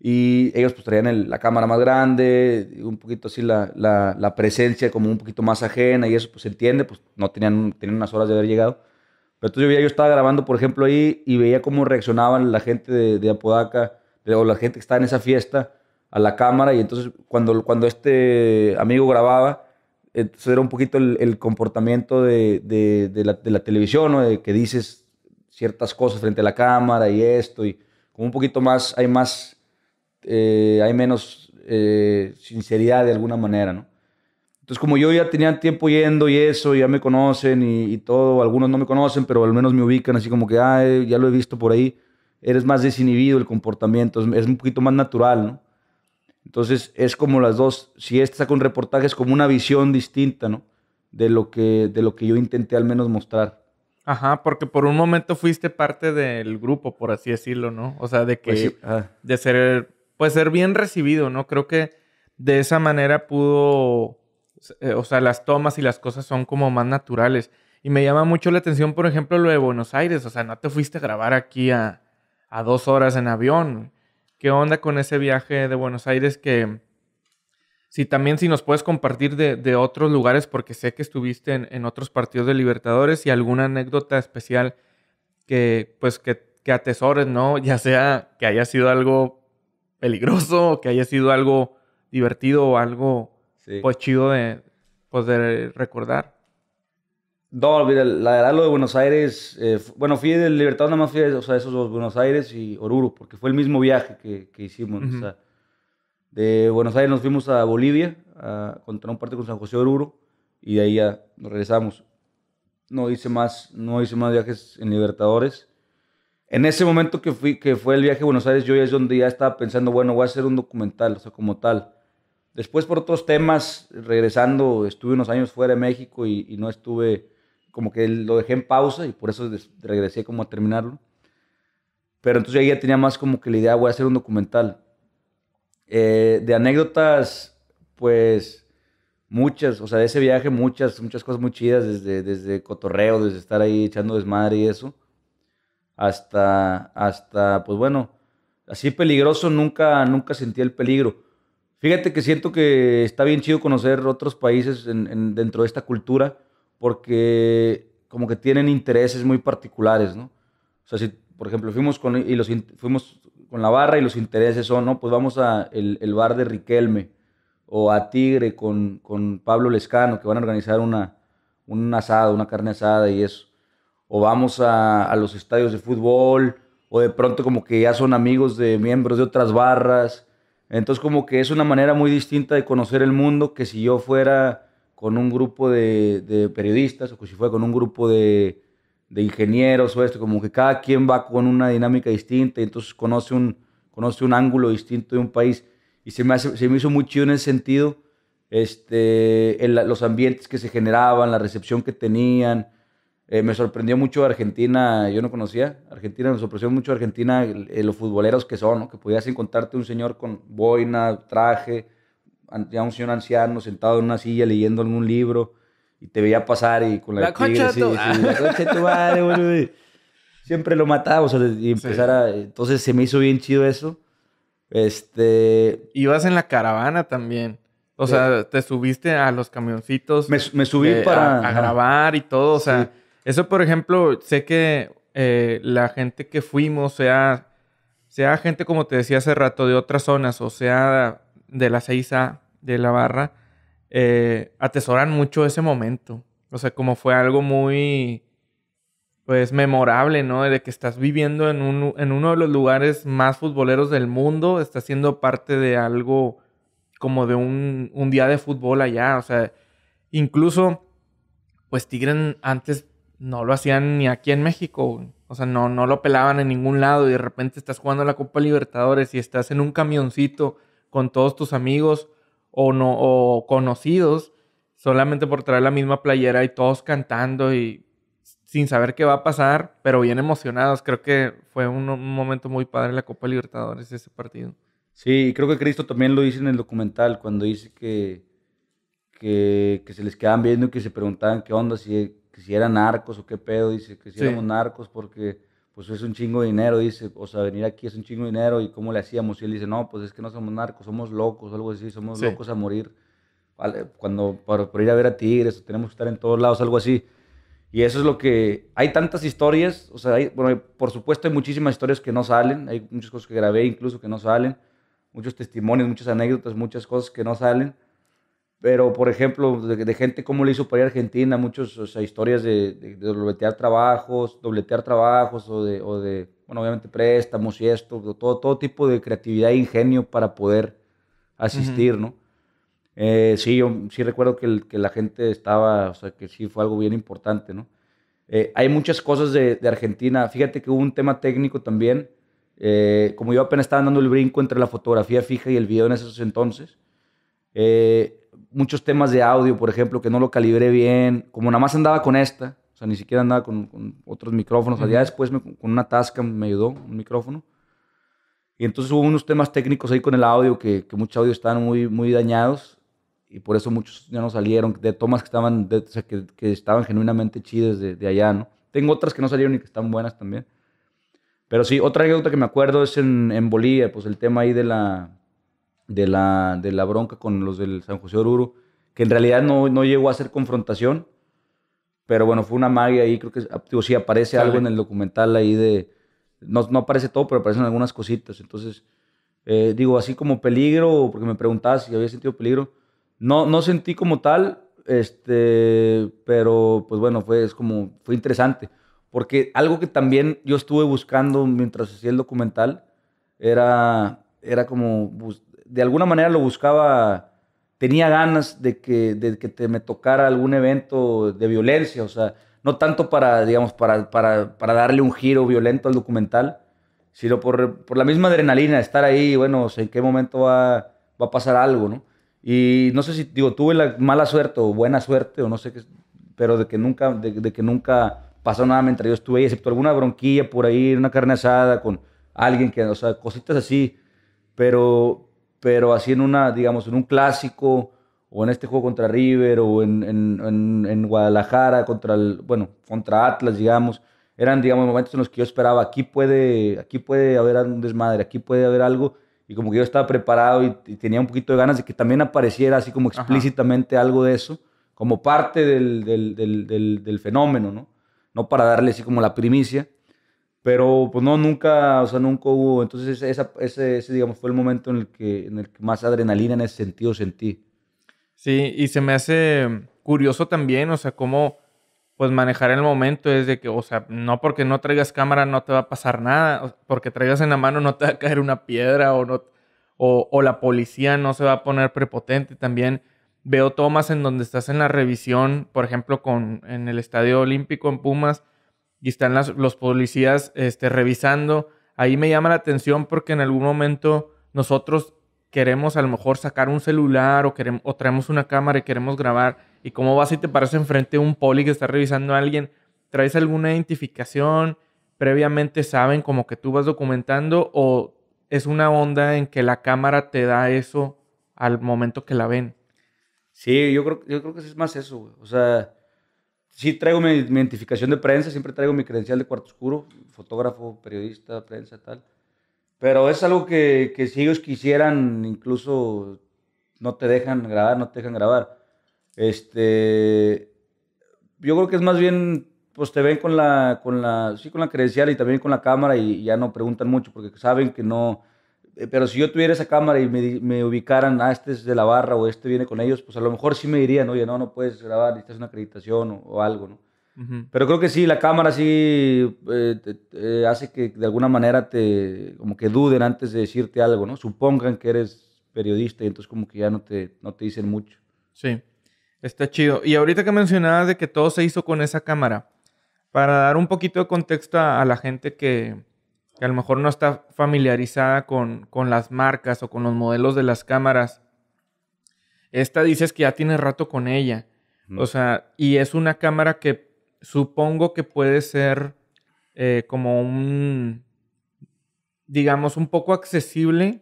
Y ellos pues traían la cámara más grande, un poquito así la, la, presencia como un poquito más ajena y eso pues se entiende, pues no tenían, tenían unas horas de haber llegado. Pero entonces yo veía, yo estaba grabando por ejemplo ahí y veía cómo reaccionaban la gente de, Apodaca o la gente que estaba en esa fiesta a la cámara y entonces cuando, cuando este amigo grababa, entonces era un poquito el, el comportamiento de, de, de, la, de, la, televisión, ¿no? De que dices ciertas cosas frente a la cámara y esto, y como un poquito más, hay más, eh, hay menos eh, sinceridad de alguna manera, ¿no? Entonces, como yo ya tenía tiempo yendo y eso, ya me conocen y, todo, algunos no me conocen, pero al menos me ubican así como que, ah, eh, ya lo he visto por ahí, eres más desinhibido el comportamiento, es un poquito más natural, ¿no? Entonces es como las dos, si este con reportajes como una visión distinta, ¿no? De lo que, de lo que yo intenté al menos mostrar. Ajá, porque por un momento fuiste parte del
grupo, por así decirlo, ¿no? O sea, de que pues de ser pues ser bien recibido, ¿no? Creo que de esa manera pudo eh, o sea, las tomas y las cosas son como más naturales. Y me llama mucho la atención, por ejemplo, lo de Buenos Aires. O sea, no te fuiste a grabar aquí a, a dos horas en avión qué onda con ese viaje de Buenos Aires que... Si también si nos puedes compartir de, otros lugares, porque sé que estuviste en, otros partidos de Libertadores y alguna anécdota especial que pues que, atesores, ¿no? Ya sea que haya sido algo peligroso o que haya sido algo divertido o algo pues, chido de, poder pues, recordar.
No, mira, la verdad lo de Buenos Aires, eh, bueno, fui del Libertador, nada más fui a, o sea, esos dos, Buenos Aires y Oruro, porque fue el mismo viaje que, que hicimos. o sea, de Buenos Aires nos fuimos a Bolivia, a, contra un parte con San José Oruro, y de ahí ya nos regresamos. No hice más, no hice más viajes en Libertadores. En ese momento que, fui, que fue el viaje a Buenos Aires, yo ya es donde ya estaba pensando, bueno, voy a hacer un documental, o sea, como tal. Después por otros temas, regresando, estuve unos años fuera de México y, y no estuve como que lo dejé en pausa y por eso regresé como a terminarlo. Pero entonces ya tenía más como que la idea, voy a hacer un documental. Eh, de anécdotas, pues muchas, o sea, de ese viaje muchas, muchas cosas muy chidas, desde, desde cotorreo, desde estar ahí echando desmadre y eso, hasta, hasta, pues bueno, así peligroso nunca, nunca sentí el peligro. Fíjate que siento que está bien chido conocer otros países dentro de esta cultura porque como que tienen intereses muy particulares, ¿no? O sea, si, por ejemplo, fuimos con, y los, fuimos con la barra y los intereses son, ¿no? Pues vamos a el, bar de Riquelme o a Tigre con, con, Pablo Lescano, que van a organizar una, un asado, una carne asada y eso. O vamos a, a los estadios de fútbol, o de pronto como que ya son amigos de miembros de otras barras. Entonces como que es una manera muy distinta de conocer el mundo que si yo fuera con un grupo de, periodistas o si fue con un grupo de, ingenieros o esto, como que cada quien va con una dinámica distinta y entonces conoce un, conoce un ángulo distinto de un país. Y se me, se me hizo muy chido en ese sentido, este, los ambientes que se generaban, la recepción que tenían. Eh, me sorprendió mucho Argentina, yo no conocía Argentina, me sorprendió mucho Argentina, los futboleros que son, que podías encontrarte un señor con boina, traje, ya un señor anciano sentado en una silla leyendo algún libro y te veía pasar y con la, la tigre, sí, tu Siempre lo mataba, o sea, y empezara Entonces se me hizo bien chido eso. Este... Ibas en la caravana
también. O sea, te subiste a los camioncitos. Me, subí para... A, grabar y todo, o sea... Eso, por ejemplo, sé que eh, la gente que fuimos, sea, sea gente, como te decía hace rato, de otras zonas, o sea, de la 6A de la barra eh, atesoran mucho ese momento. O sea, como fue algo muy, pues, memorable, ¿no? De que estás viviendo en, un, en uno de los lugares más futboleros del mundo, estás siendo parte de algo como de un, día de fútbol allá. O sea, incluso, pues Tigren antes no lo hacían ni aquí en México. O sea, no, no lo pelaban en ningún lado y de repente estás jugando la Copa Libertadores y estás en un camioncito con todos tus amigos o, no, conocidos solamente por traer la misma playera y todos cantando y sin saber qué va a pasar, pero bien emocionados. Creo que fue un, momento muy padre la Copa Libertadores ese partido.
Sí, creo que Cristo también lo dice en el documental cuando dice que, que, se les quedaban viendo y que se preguntaban qué onda, si, eran narcos o qué pedo, dice que si eran éramos narcos porque pues es un chingo de dinero, dice, o sea, venir aquí es un chingo de dinero y cómo le hacíamos. Y él dice, no, pues es que no somos narcos, somos locos, algo así, somos locos a morir. Eh, cuando, para, ir a ver a tigres, tenemos que estar en todos lados, algo así. Y eso es lo que, hay tantas historias, o sea, hay, bueno, por supuesto hay muchísimas historias que no salen, hay muchas cosas que grabé incluso que no salen, muchos testimonios, muchas anécdotas, muchas cosas que no salen pero, por ejemplo, de, gente como le hizo para ir a Argentina, muchas o sea, historias de, dobletear trabajos, dobletear trabajos o de, bueno, obviamente préstamos y esto, todo, todo tipo de creatividad e ingenio para poder asistir, ¿no? Eh, sí, yo sí recuerdo que, que, la gente estaba, o sea, que sí fue algo bien importante, ¿no? Eh, hay muchas cosas de, Argentina. Fíjate que hubo un tema técnico también. Eh, como yo apenas estaba dando el brinco entre la fotografía fija y el video en esos entonces, eh, muchos temas de audio, por ejemplo, que no lo calibré bien, como nada más andaba con esta, o sea, ni siquiera andaba con, otros micrófonos, uh -huh. ya después con una tasca me ayudó, un micrófono. Y entonces hubo unos temas técnicos ahí con el audio, que, que muchos audios estaban muy, muy dañados, y por eso muchos ya no salieron, de tomas que estaban, o sea, que, que, estaban genuinamente chidas de, de, allá, ¿no? Tengo otras que no salieron y que están buenas también. Pero sí, otra anécdota que me acuerdo es en, en Bolivia, pues el tema ahí de la, de la, de la bronca con los del San José Oruro, que en realidad no, llegó a ser confrontación, pero bueno, fue una magia ahí, creo que sí aparece algo en el documental ahí de, no, aparece todo, pero aparecen algunas cositas, entonces, eh, digo, así como peligro, porque me preguntabas si había sentido peligro, no, no sentí como tal, este, pero pues bueno, fue, como, fue interesante, porque algo que también yo estuve buscando mientras hacía el documental, era, era como de alguna manera lo buscaba, tenía ganas de que, que te me tocara algún evento de violencia, o sea, no tanto para, digamos, para, para, darle un giro violento al documental, sino por, la misma adrenalina, estar ahí, bueno, en qué momento va, a pasar algo, ¿no? Y no sé si, digo, tuve la mala suerte o buena suerte, o no sé qué, pero de que nunca, de, que nunca pasó nada mientras yo estuve ahí, excepto alguna bronquilla por ahí, una carne asada con alguien que, o sea, cositas así, pero, pero así en una, digamos, en un clásico o en este juego contra River o en, en, en, Guadalajara contra el, bueno, contra Atlas, digamos, eran, digamos, momentos en los que yo esperaba, aquí puede, aquí puede haber un desmadre, aquí puede haber algo, y como que yo estaba preparado y, tenía un poquito de ganas de que también apareciera así como explícitamente algo de eso, como parte del, del, del, del fenómeno, ¿no? No para darle así como la primicia, pero pues no, nunca, o sea, nunca hubo. Entonces ese, digamos, fue el momento en el, que, en el que más adrenalina en ese sentido sentí.
Sí, y se me hace curioso también, o sea, cómo pues manejar el momento es de que, o sea, no porque no traigas cámara no te va a pasar nada, porque traigas en la mano no te va a caer una piedra o no la policía no se va a poner prepotente también. Veo tomas en donde estás en la revisión, por ejemplo, con en el Estadio Olímpico en Pumas, y están los policías este, revisando. Ahí me llama la atención porque en algún momento nosotros queremos a lo mejor sacar un celular o, queremos, o traemos una cámara y queremos grabar. ¿Y cómo vas y te paras enfrente de un poli que está revisando a alguien? ¿Traes alguna identificación? ¿Previamente saben como que tú vas documentando o es una onda en que la cámara te da eso al momento
que la ven? Sí, yo creo, yo creo que es más eso, O sea, sí traigo mi, identificación de prensa, siempre traigo mi credencial de cuarto oscuro, fotógrafo, periodista, prensa, tal. Pero es algo que, si ellos quisieran, incluso no te dejan grabar, no te dejan grabar. Este, yo creo que es más bien, pues te ven con la, con la, sí, con credencial y también con la cámara y ya no preguntan mucho porque saben que no, eh, pero si yo tuviera esa cámara y me, ubicaran, ah, este es de la barra o este viene con ellos, pues a lo mejor sí me dirían, oye, no, no puedes grabar, necesitas una acreditación o, algo, ¿no? Pero creo que sí, la cámara sí eh, eh, hace que de alguna manera te, como que duden antes de decirte algo, ¿no? Supongan que eres periodista y entonces como que ya no te, te dicen mucho.
Sí, está chido. Y ahorita que mencionabas de que todo se hizo con esa cámara, para dar un poquito de contexto a la gente que, que a lo mejor no está familiarizada con, las marcas o con los modelos de las cámaras, esta dices que ya tiene rato con ella. O sea, y es una cámara que supongo que puede ser eh, como un, digamos, un poco accesible,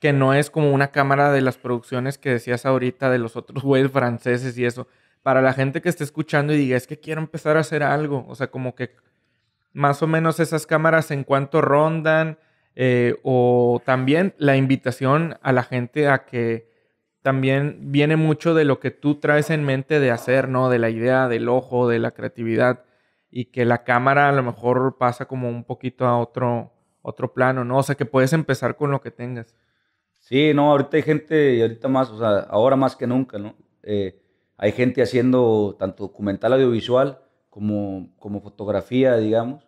que no es como una cámara de las producciones que decías ahorita de los otros güeyes franceses y eso. Para la gente que esté escuchando y diga, es que quiero empezar a hacer algo, o sea, como que más o menos esas cámaras en cuanto rondan eh, o también la invitación a la gente a que también viene mucho de lo que tú traes en mente de hacer, ¿no? De la idea, del ojo, de la creatividad y que la cámara a lo mejor pasa como un poquito a otro, otro plano, ¿no? O sea, que puedes empezar con lo que tengas.
Sí, no, ahorita hay gente, ahorita más, o sea, ahora más que nunca, ¿no? Eh, hay gente haciendo tanto documental audiovisual como, fotografía, digamos,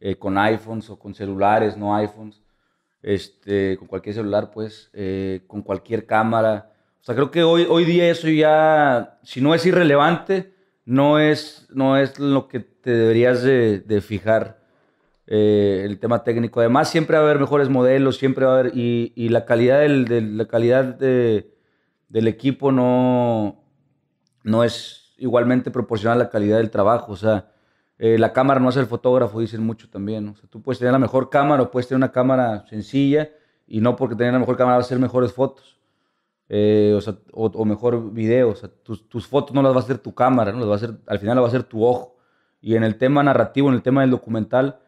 eh, con iPhones o con celulares, no iPhones, este, con cualquier celular, pues, eh, con cualquier cámara. O sea, creo que hoy, hoy día eso ya, si no es irrelevante, no es, no es lo que te deberías de, fijar eh, el tema técnico. Además, siempre va a haber mejores modelos, siempre va a haber, y, la calidad, del, la calidad del equipo no, no es igualmente proporcionar la calidad del trabajo. O sea, eh, la cámara no hace el fotógrafo, dicen mucho también. O sea, tú puedes tener la mejor cámara o puedes tener una cámara sencilla y no porque tener la mejor cámara va a hacer mejores fotos. Eh, o, mejor video. tus, fotos no las va a hacer tu cámara, ¿no? va a hacer, al final las va a hacer tu ojo. Y en el tema narrativo, en el tema del documental,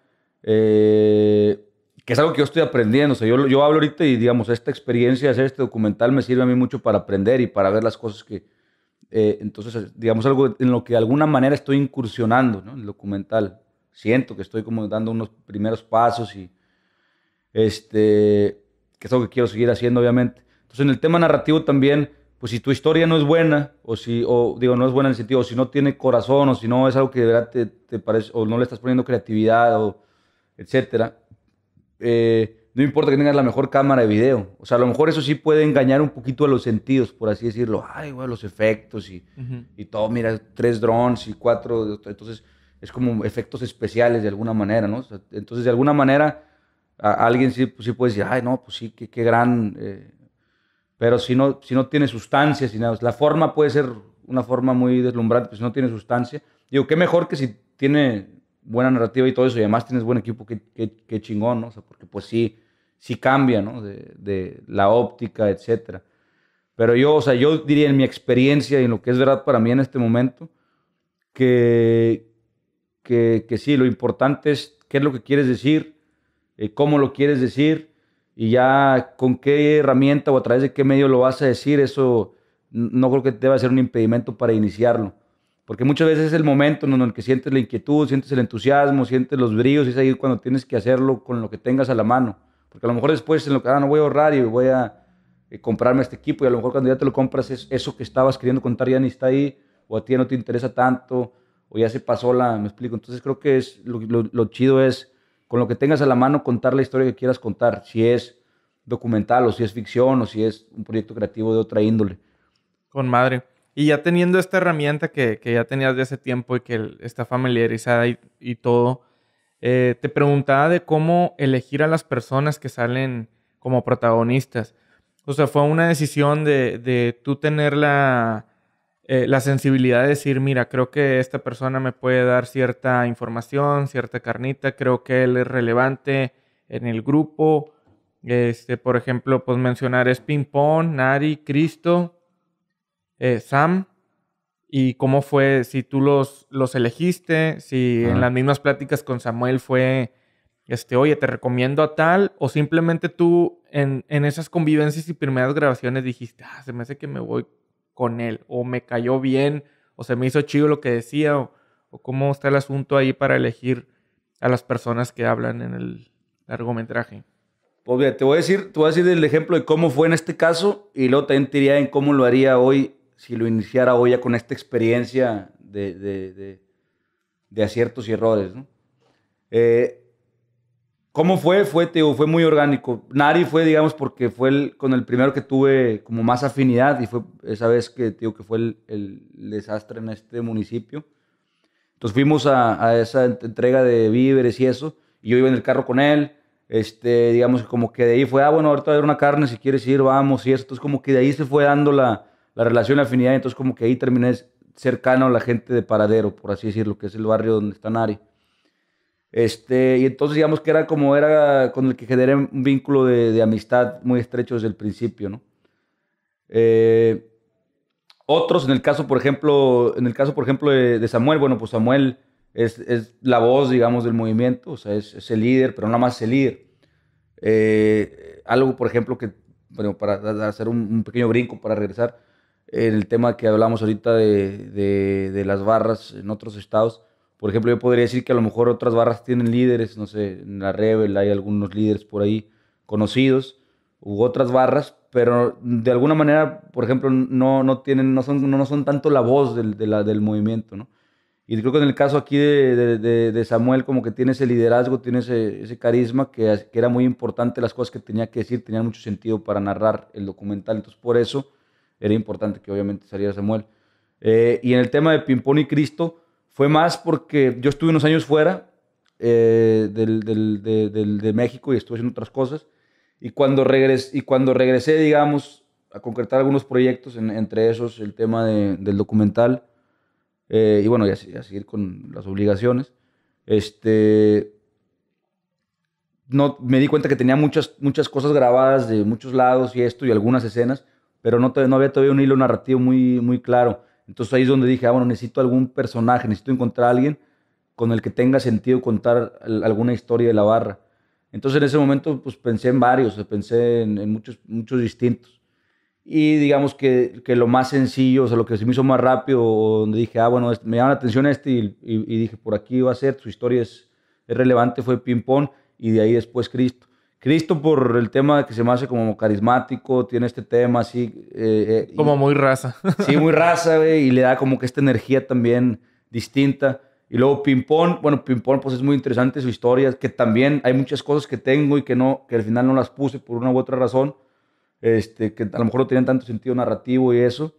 eh, que es algo que yo estoy aprendiendo. O sea, yo, yo hablo ahorita y, digamos, esta experiencia de hacer este documental me sirve a mí mucho para aprender y para ver las cosas que, eh, entonces, digamos algo en lo que de alguna manera estoy incursionando en el documental. Siento que estoy como dando unos primeros pasos y este, que es algo que quiero seguir haciendo, obviamente. Entonces, en el tema narrativo también, pues si tu historia no es buena, o si, o digo, no es buena en el sentido, o si no tiene corazón, o si no es algo que de verdad te, te parece, o no le estás poniendo creatividad, o etcétera, eh, no importa que tengas la mejor cámara de video. O sea, a lo mejor eso sí puede engañar un poquito a los sentidos, por así decirlo. Ay, güey, los efectos y, y todo. Mira, tres drones y cuatro. Entonces, es como efectos especiales de alguna manera, ¿no? entonces, de alguna manera, alguien sí, pues sí, puede decir, ay, no, pues sí, qué, qué gran. Eh". Pero si no, si no tiene sustancia, si nada. La forma puede ser una forma muy deslumbrante, pero si no tiene sustancia. Digo, qué mejor que si tiene buena narrativa y todo eso, y además tienes buen equipo, qué, qué, chingón, ¿no? O sea, porque pues sí, si cambia, ¿no? De, la óptica, etcétera. Pero yo, o sea, yo diría en mi experiencia y en lo que es verdad para mí en este momento, que, que, sí, lo importante es qué es lo que quieres decir, eh, cómo lo quieres decir y ya con qué herramienta o a través de qué medio lo vas a decir, eso no creo que te a ser un impedimento para iniciarlo. Porque muchas veces es el momento en el que sientes la inquietud, sientes el entusiasmo, sientes los bríos, y es ahí cuando tienes que hacerlo con lo que tengas a la mano. Porque a lo mejor después en lo que, ah, no voy a ahorrar y voy a eh, comprarme este equipo y a lo mejor cuando ya te lo compras es eso que estabas queriendo contar ya ni está ahí o a ti no te interesa tanto o ya se pasó la, me explico. Entonces creo que es lo, chido es con lo que tengas a la mano contar la historia que quieras contar, si es documental o si es ficción o si es un proyecto creativo de otra índole.
Con madre. Y ya teniendo esta herramienta que, ya tenías de hace tiempo y que está familiarizada y todo, eh, te preguntaba de cómo elegir a las personas que salen como protagonistas. O sea, fue una decisión de, tú tener eh, la, sensibilidad de decir, mira, creo que esta persona me puede dar cierta información, cierta carnita, creo que él es relevante en el grupo. Este, por ejemplo, pues mencionar es Ping Pong, Nari, Cristo, eh, Sam y cómo fue, si tú los, los elegiste, si en las mismas pláticas con Samuel fue, este, oye, te recomiendo a tal, o simplemente tú en, esas convivencias y primeras grabaciones dijiste, ah, se me hace que me voy con él, o me cayó bien, o se me hizo chido lo que decía, o, cómo está el asunto ahí para elegir a las personas que hablan en el largometraje.
Pues te voy a decir, te voy a el ejemplo de cómo fue en este caso y luego te diría en cómo lo haría hoy si lo iniciara hoy ya con esta experiencia de, de, aciertos y errores, ¿no? Eh, ¿Cómo fue? Fue, tío, fue muy orgánico. Nari fue, digamos, porque fue el, con el primero que tuve como más afinidad y fue esa vez que, tío, que fue el, desastre en este municipio. Entonces fuimos a, a, esa entrega de víveres y eso, y yo iba en el carro con él. Este, digamos, como que de ahí fue, ah, bueno, ahorita va a haber una carne, si quieres ir, vamos, y eso. Entonces, como que de ahí se fue dando la, la relación, la afinidad, entonces como que ahí terminé cercano a la gente de Paradero, por así decirlo, que es el barrio donde está Nari. Este, y entonces digamos que era como era con el que generé un vínculo de, amistad muy estrecho desde el principio, ¿no? Eh, otros, en el caso, por ejemplo, en el caso, por ejemplo, de, Samuel, bueno, pues Samuel es, la voz, digamos, del movimiento, o sea, es, el líder, pero no nada más el líder. Eh, algo, por ejemplo, que, bueno, para hacer un pequeño brinco, para regresar, el tema que hablamos ahorita de, las barras en otros estados. Por ejemplo, yo podría decir que a lo mejor otras barras tienen líderes, no sé, en la Rebel hay algunos líderes por ahí conocidos, u otras barras, pero de alguna manera, por ejemplo, no, no, tienen, no, son, no, son tanto la voz del, del movimiento, ¿no? Y creo que en el caso aquí de, de, Samuel, como que tiene ese liderazgo, tiene ese, carisma que, que era muy importante, las cosas que tenía que decir tenían mucho sentido para narrar el documental, entonces por eso era importante que obviamente saliera Samuel. Eh, y en el tema de Pimpón y Cristo, fue más porque yo estuve unos años fuera eh, del, del, de, del, México y estuve haciendo otras cosas. Y cuando, regresé, y cuando regresé, digamos, a concretar algunos proyectos, entre esos el tema de, del documental, eh, y bueno, y a, a, seguir con las obligaciones, este, no, me di cuenta que tenía muchas, muchas cosas grabadas de muchos lados y esto, y algunas escenas, pero no, había todavía un hilo narrativo muy, muy claro. Entonces ahí es donde dije, ah, bueno, necesito algún personaje, necesito encontrar a alguien con el que tenga sentido contar alguna historia de la barra. Entonces en ese momento pues pensé en varios, pensé en, muchos, muchos distintos. Y digamos que, que, lo más sencillo, o sea, lo que se me hizo más rápido, donde dije, ah, bueno, me llama la atención este y, dije, por aquí va a ser, su historia es, es relevante, fue ping-pong y de ahí después Cristo. Cristo por el tema que se me hace como carismático, tiene este tema así. Eh, eh, como muy raza. Sí, muy raza, güey, y le da como que esta energía también distinta. Y luego Pimpón, bueno, Pimpón pues es muy interesante su historia, que también hay muchas cosas que tengo y que no, que al final no las puse por una u otra razón, este, que a lo mejor no tienen tanto sentido narrativo y eso.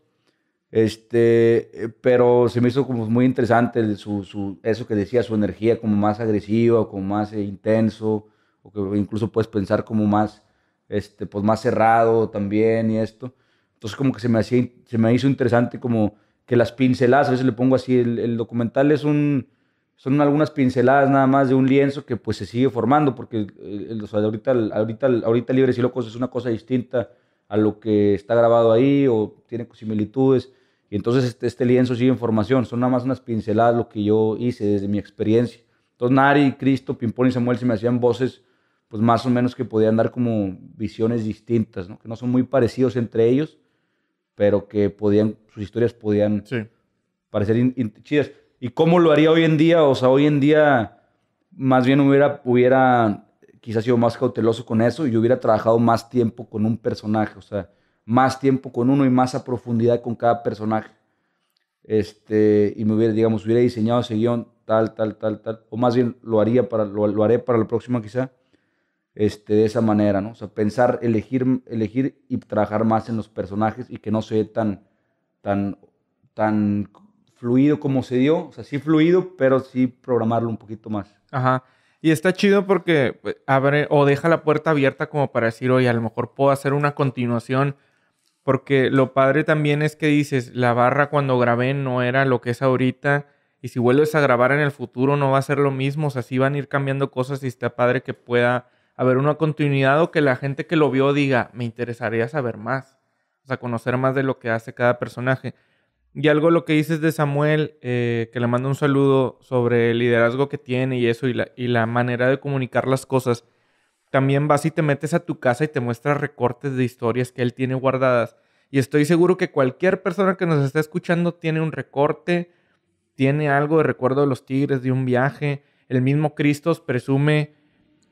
Este, pero se me hizo como muy interesante su, su, eso que decía, su energía como más agresiva, como más eh, intenso o que incluso puedes pensar como más, este, pues más cerrado también y esto. Entonces como que se me, hacía, se me hizo interesante como que las pinceladas, a veces le pongo así, el, documental es un, son algunas pinceladas nada más de un lienzo que pues se sigue formando, porque eh, ahorita, ahorita, ahorita Libres y Locos es una cosa distinta a lo que está grabado ahí o tiene similitudes. Y entonces este, este lienzo sigue en formación, son nada más unas pinceladas lo que yo hice desde mi experiencia. Entonces Nari, Cristo, Pimpón y Samuel se me hacían voces pues más o menos que podían dar como visiones distintas, ¿no? que no son muy parecidos entre ellos, pero que podían, sus historias podían parecer chidas. ¿Y cómo lo haría hoy en día? O sea, hoy en día más bien hubiera, hubiera quizás sido más cauteloso con eso y yo hubiera trabajado más tiempo con un personaje, o sea, más tiempo con uno y más a profundidad con cada personaje. Este, y me hubiera, digamos, hubiera diseñado ese guión tal, tal, tal, tal, o más bien lo haría para, lo, lo haré para la próxima quizá este, de esa manera, ¿no? O sea, pensar, elegir, elegir y trabajar más en los personajes y que no se tan, tan, tan fluido como se dio, o sea, sí fluido, pero sí programarlo un poquito más.
Ajá. Y está chido porque pues, abre o deja la puerta abierta como para decir, oye, a lo mejor puedo hacer una continuación. Porque lo padre también es que dices, la barra cuando grabé no era lo que es ahorita. Y si vuelves a grabar en el futuro no va a ser lo mismo. O sea, sí van a ir cambiando cosas y está padre que pueda a ver, una continuidad o que la gente que lo vio diga, me interesaría saber más, o sea, conocer más de lo que hace cada personaje. Y algo lo que dices de Samuel, eh, que le mando un saludo sobre el liderazgo que tiene y eso, y la, y la manera de comunicar las cosas. También vas y te metes a tu casa y te muestras recortes de historias que él tiene guardadas. Y estoy seguro que cualquier persona que nos está escuchando tiene un recorte, tiene algo de recuerdo de los tigres, de un viaje. El mismo Cristos presume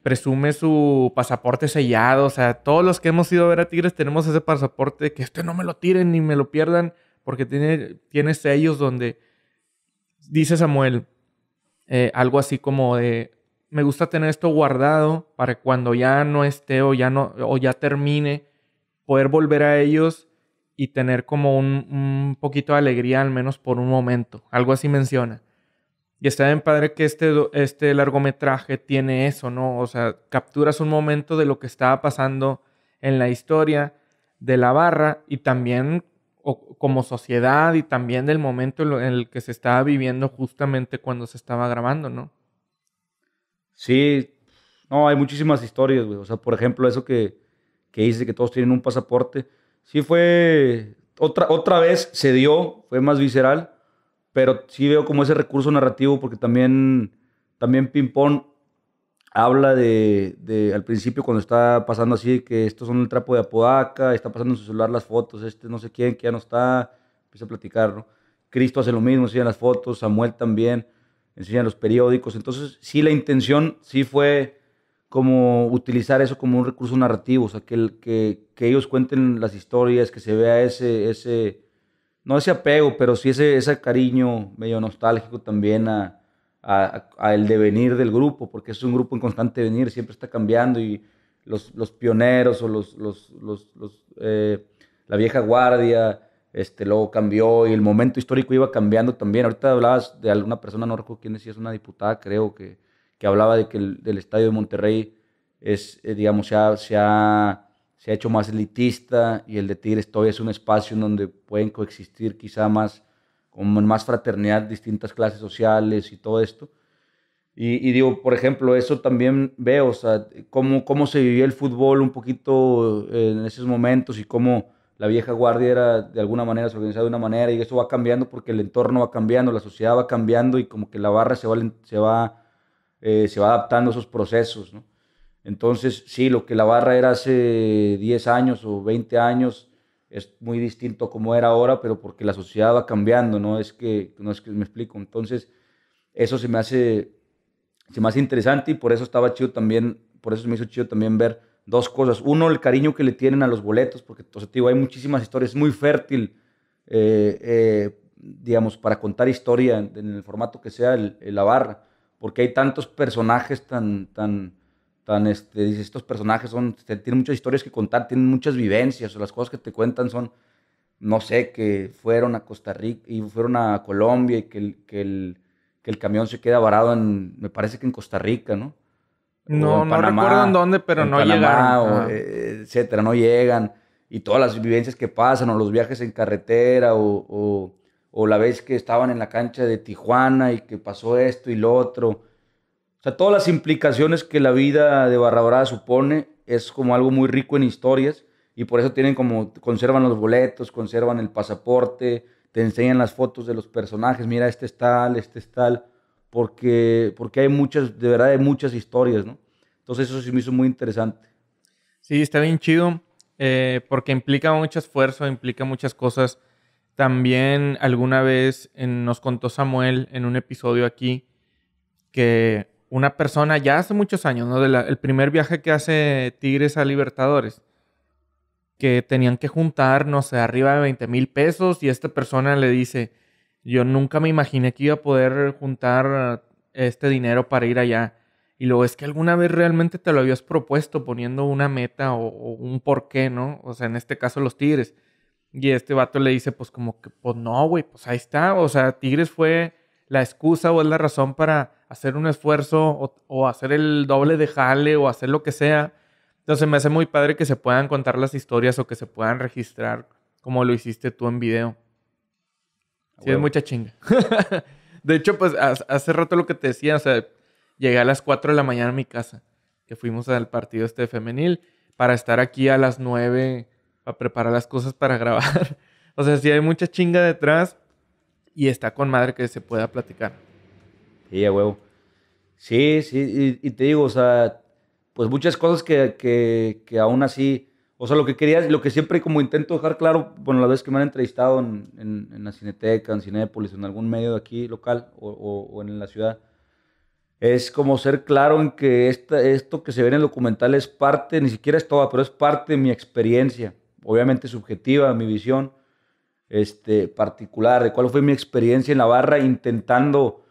presume su pasaporte sellado. O sea, todos los que hemos ido a ver a Tigres tenemos ese pasaporte que este no me lo tiren ni me lo pierdan, porque tiene, sellos donde dice Samuel eh, algo así como de me gusta tener esto guardado para cuando ya no esté o ya no o ya termine poder volver a ellos y tener como un poquito de alegría al menos por un momento. Algo así menciona. Y está bien padre que este, este largometraje tiene eso, ¿no? O sea, capturas un momento de lo que estaba pasando en la historia de la barra y también como sociedad y también del momento en el que se estaba viviendo justamente cuando se estaba grabando, ¿no?
Sí, no, hay muchísimas historias, güey. O sea, por ejemplo, eso que, dice que todos tienen un pasaporte. Sí fue, otra, otra vez se dio, fue más visceral, pero sí veo como ese recurso narrativo porque también, también Ping Pong habla de, al principio cuando está pasando así, que estos son el trapo de Apodaca, está pasando en su celular las fotos, este no sé quién, que ya no está, empieza a platicar, ¿no? Cristo hace lo mismo, enseña las fotos, Samuel también, enseña los periódicos, entonces sí la intención sí fue como utilizar eso como un recurso narrativo, o sea, que, que, que ellos cuenten las historias, que se vea ese, ese, no ese apego, pero sí ese, ese cariño medio nostálgico también a, a, el devenir del grupo, porque es un grupo en constante devenir, siempre está cambiando y los, los pioneros o los, los, los eh, la vieja guardia, este, luego cambió y el momento histórico iba cambiando también. Ahorita hablabas de alguna persona, no recuerdo quién decía, es una diputada, creo, que, que hablaba de que el del estadio de Monterrey es, eh, digamos, se se ha se ha hecho más elitista y el de Tigres todavía es un espacio en donde pueden coexistir quizá más, con más fraternidad distintas clases sociales y todo esto. Y, digo, por ejemplo, eso también veo, o sea, cómo, se vivía el fútbol un poquito eh, en esos momentos y cómo la vieja guardia era de alguna manera, se organizaba de una manera y eso va cambiando porque el entorno va cambiando, la sociedad va cambiando y como que la barra se va, se va, eh, se va adaptando a esos procesos, ¿no? Entonces, sí, lo que la barra era hace 10 años o 20 años es muy distinto como era ahora, pero porque la sociedad va cambiando, no es que, no es que me explico. Entonces, eso se me hace, se interesante y por eso estaba chido también, por eso se me hizo chido también ver dos cosas. Uno, el cariño que le tienen a los boletos, porque, o hay muchísimas historias, es muy fértil, eh, eh, digamos, para contar historia en, el formato que sea la barra, porque hay tantos personajes tan este, estos personajes son, tienen muchas historias que contar, tienen muchas vivencias, o las cosas que te cuentan son, no sé, que fueron a Costa Rica y fueron a Colombia y que el, que el, que el camión se queda varado en, me parece que en Costa Rica, ¿no? No, no recuerdo en dónde, pero no llegan llegaron. Eh, etcétera, no llegan. Y todas las vivencias que pasan, o los viajes en carretera, o, o, o la vez que estaban en la cancha de Tijuana y que pasó esto y lo otro sea, todas las implicaciones que la vida de Barra supone es como algo muy rico en historias y por eso tienen como, conservan los boletos, conservan el pasaporte, te enseñan las fotos de los personajes, mira, este es tal, este es tal, porque, porque hay muchas, de verdad hay muchas historias, ¿no? Entonces eso sí me hizo muy interesante. Sí, está bien chido,
eh, porque implica mucho esfuerzo, implica muchas cosas. También alguna vez nos contó Samuel en un episodio aquí que una persona ya hace muchos años, ¿no? el primer viaje que hace Tigres a Libertadores, que tenían que juntar, no sé, arriba de 20 mil pesos y esta persona le dice, yo nunca me imaginé que iba a poder juntar este dinero para ir allá. Y luego es que alguna vez realmente te lo habías propuesto poniendo una meta o, o un porqué, ¿no? O sea, en este caso los Tigres. Y este vato le dice, pues como que, pues no, güey, pues ahí está. O sea, Tigres fue la excusa o es la razón para hacer un esfuerzo o, hacer el doble de jale o hacer lo que sea. Entonces me hace muy padre que se puedan contar las historias o que se puedan registrar como lo hiciste tú en video.
Sí, es mucha chinga.
de hecho, pues hace rato lo que te decía, o sea, llegué a las 4 de la mañana a mi casa, que fuimos al partido este femenil para estar aquí a las 9 para preparar las cosas para grabar. o sea, sí hay mucha chinga detrás y está con madre que se pueda platicar.
Sí, a huevo. Sí, sí, y, te digo, o sea, pues muchas cosas que, que, aún así, o sea, lo que quería, lo que siempre como intento dejar claro, bueno, la vez que me han entrevistado en, en, la Cineteca, en Cinépolis, en algún medio de aquí local o, en la ciudad, es como ser claro en que esta, esto que se ve en el documental es parte, ni siquiera es toda, pero es parte de mi experiencia, obviamente subjetiva, mi visión, este, particular, de cuál fue mi experiencia en la barra intentando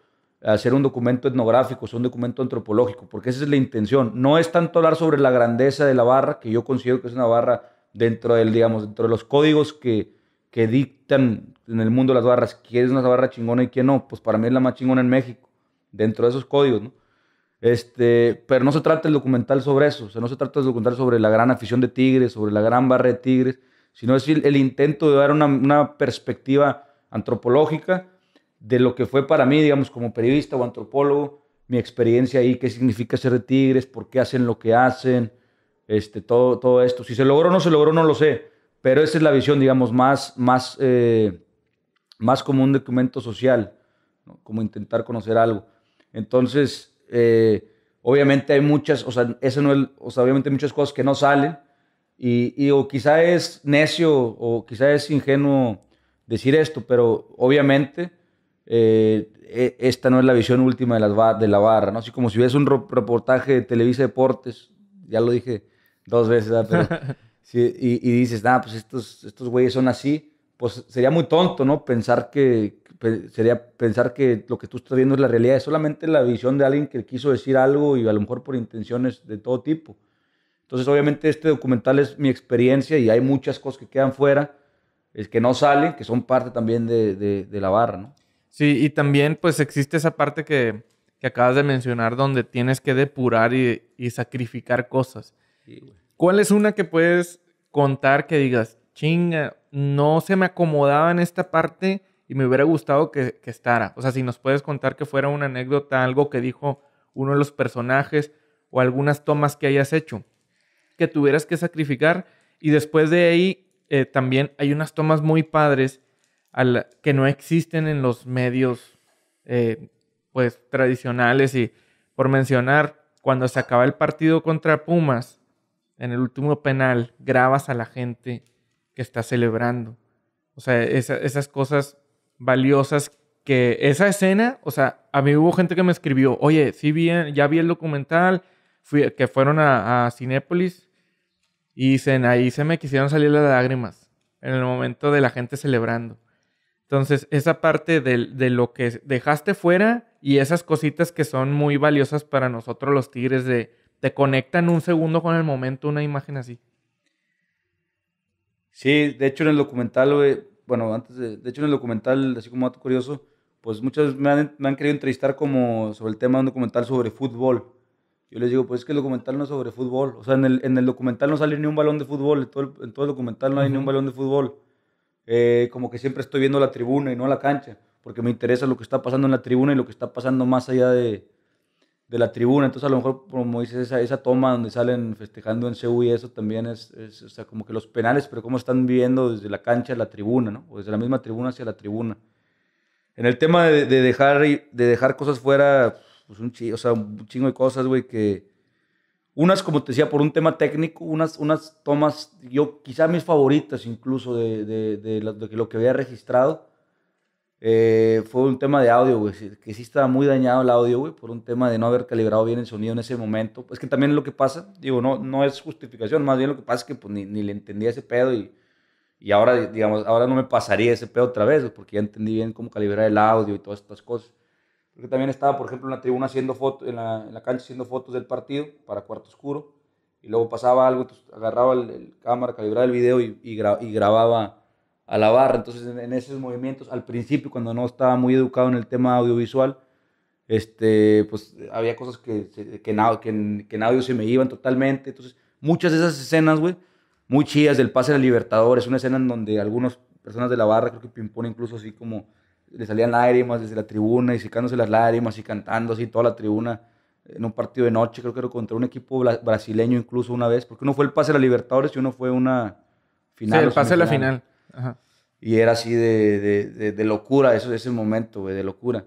hacer un documento etnográfico, un documento antropológico, porque esa es la intención. No es tanto hablar sobre la grandeza de la barra, que yo considero que es una barra dentro del, digamos, dentro de los códigos que, que dictan en el mundo las barras, quién es una barra chingona y quién no, pues para mí es la más chingona en México, dentro de esos códigos, Este, pero no se trata el documental sobre eso, o no se trata de documental sobre la gran afición de Tigres, sobre la gran barra de Tigres, sino es el, intento de dar una, perspectiva antropológica de lo que fue para mí, digamos, como periodista o antropólogo, mi experiencia ahí, qué significa ser de Tigres, por qué hacen lo que hacen, este, todo, todo esto. Si se logró o no se logró, no lo sé, pero esa es la visión, digamos, más, más, eh, más como un documento social, como intentar conocer algo. Entonces, eh, obviamente hay muchas, o ese no obviamente hay muchas cosas que no salen, y, o quizá es necio o quizá es ingenuo decir esto, pero obviamente eh, e, esta no es la visión última de, de la barra, ¿no? Así como si hubiese un reportaje de Televisa Deportes, ya lo dije dos veces, pero, y, dices, nada ah, pues estos, estos güeyes son así, pues sería muy tonto, ¿no? Pensar que, sería pensar que lo que tú estás viendo es la realidad, es solamente la visión de alguien que quiso decir algo y a lo mejor por intenciones de todo tipo. Entonces, obviamente, este documental es mi experiencia y hay muchas cosas que quedan fuera, es que no salen, que son parte también de, de, la barra, ¿no?
Sí, y también, pues, existe esa parte que, que acabas de mencionar donde tienes que depurar y, sacrificar cosas. ¿Cuál es una que puedes contar que digas, chinga, no se me acomodaba en esta parte y me hubiera gustado que, que estara? O sea, si nos puedes contar que fuera una anécdota, algo que dijo uno de los personajes o algunas tomas que hayas hecho que tuvieras que sacrificar. Y después de ahí eh, también hay unas tomas muy padres que no existen en los medios eh, pues tradicionales. Y por mencionar, cuando se acaba el partido contra Pumas, en el último penal, grabas a la gente que está celebrando. O sea, esas cosas valiosas que esa escena, o sea, a mí hubo gente que me escribió, oye, sí bien ya vi el documental, que fueron a, a y dicen, ahí se me quisieron salir las lágrimas en el momento de la gente celebrando. Entonces, esa parte de, lo que dejaste fuera y esas cositas que son muy valiosas para nosotros los tigres, de te conectan un segundo con el momento, una imagen así.
Sí, de hecho en el documental, bueno, antes de, de hecho en el documental, así como dato curioso, pues muchas me han, me han, querido entrevistar como sobre el tema de un documental sobre fútbol. Yo les digo, pues es que el documental no es sobre fútbol. O sea, en el, documental no sale ni un balón de fútbol. En todo el, documental no hay ni un balón de fútbol. Eh, como que siempre estoy viendo la tribuna y no la cancha. Porque me interesa lo que está pasando en la tribuna y lo que está pasando más allá de, la tribuna. Entonces, a lo mejor, como dices, esa, esa toma donde salen festejando en Seúl y eso también es, o sea, como que los penales, pero cómo están viendo desde la cancha a la tribuna, ¿no? O desde la misma tribuna hacia la tribuna. En el tema dejar, de dejar cosas fuera, pues un chingo, o sea, un chingo de cosas, güey, que unas, como te decía, por un tema técnico, unas, unas tomas, yo quizás mis favoritas incluso de, de, de, lo que había registrado, eh, fue un tema de audio, güey, que sí estaba muy dañado el audio, güey, por un tema de no haber calibrado bien el sonido en ese momento. Es pues que también lo que pasa, digo, no, no es justificación, más bien lo que pasa es que pues, ni, ni le entendía ese pedo y, y ahora, digamos, ahora no me pasaría ese pedo otra vez, porque ya entendí bien cómo calibrar el audio y todas estas cosas porque también estaba, por ejemplo, en la tribuna haciendo fotos, en la, en la, cancha haciendo fotos del partido para cuarto oscuro, y luego pasaba algo, agarraba el, cámara, calibraba el video y, y, grababa a la barra. Entonces, en, esos movimientos, al principio, cuando no estaba muy educado en el tema audiovisual, este, pues había cosas que, que, que, en, audio se me iban totalmente. Entonces, muchas de esas escenas, güey, muy chidas del pase de la Libertadores, una escena en donde algunas personas de la barra, creo que Pimpón incluso así como le salían lágrimas desde la tribuna y secándose las lágrimas y cantando así toda la tribuna en un partido de noche, creo que era contra un equipo brasileño incluso una vez, porque uno fue el pase a la Libertadores y uno fue una final. Sí, el pase a la final. Y era así de, de, de, locura eso, ese momento, güey, de locura.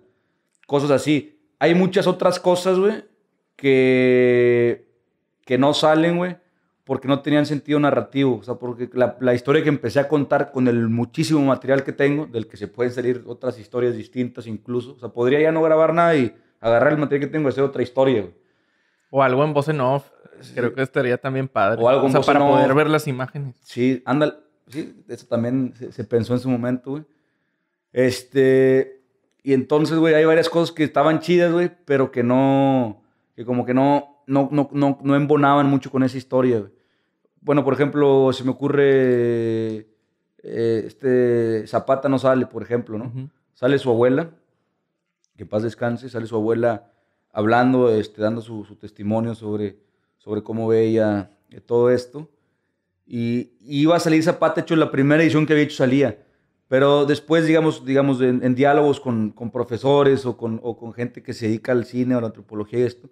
Cosas así. Hay muchas otras cosas, güey, que, que no salen, güey, porque no tenían sentido narrativo, o sea, porque la, historia que empecé a contar con el muchísimo material que tengo, del que se pueden salir otras historias distintas incluso, o sea, podría ya no grabar nada y agarrar el material que tengo y hacer otra historia. Güey. O algo en voz en off, creo que estaría también padre. O algo sea, para poder ver las imágenes. Sí, ándale, sí, eso también se, pensó en su momento, güey. Este, y entonces, güey, hay varias cosas que estaban chidas, güey, pero que no, que como que no, no, no, no embonaban mucho con esa historia, güey bueno, por ejemplo, se me ocurre, eh, este Zapata no sale, por ejemplo, ¿no? Sale su abuela, que en paz descanse, sale su abuela hablando, este, dando su, testimonio sobre, sobre cómo veía eh, todo esto. Y, iba a salir Zapata, hecho la primera edición que había hecho salía. Pero después, digamos, digamos en, diálogos con, profesores o con, o con, gente que se dedica al cine o a la antropología y esto,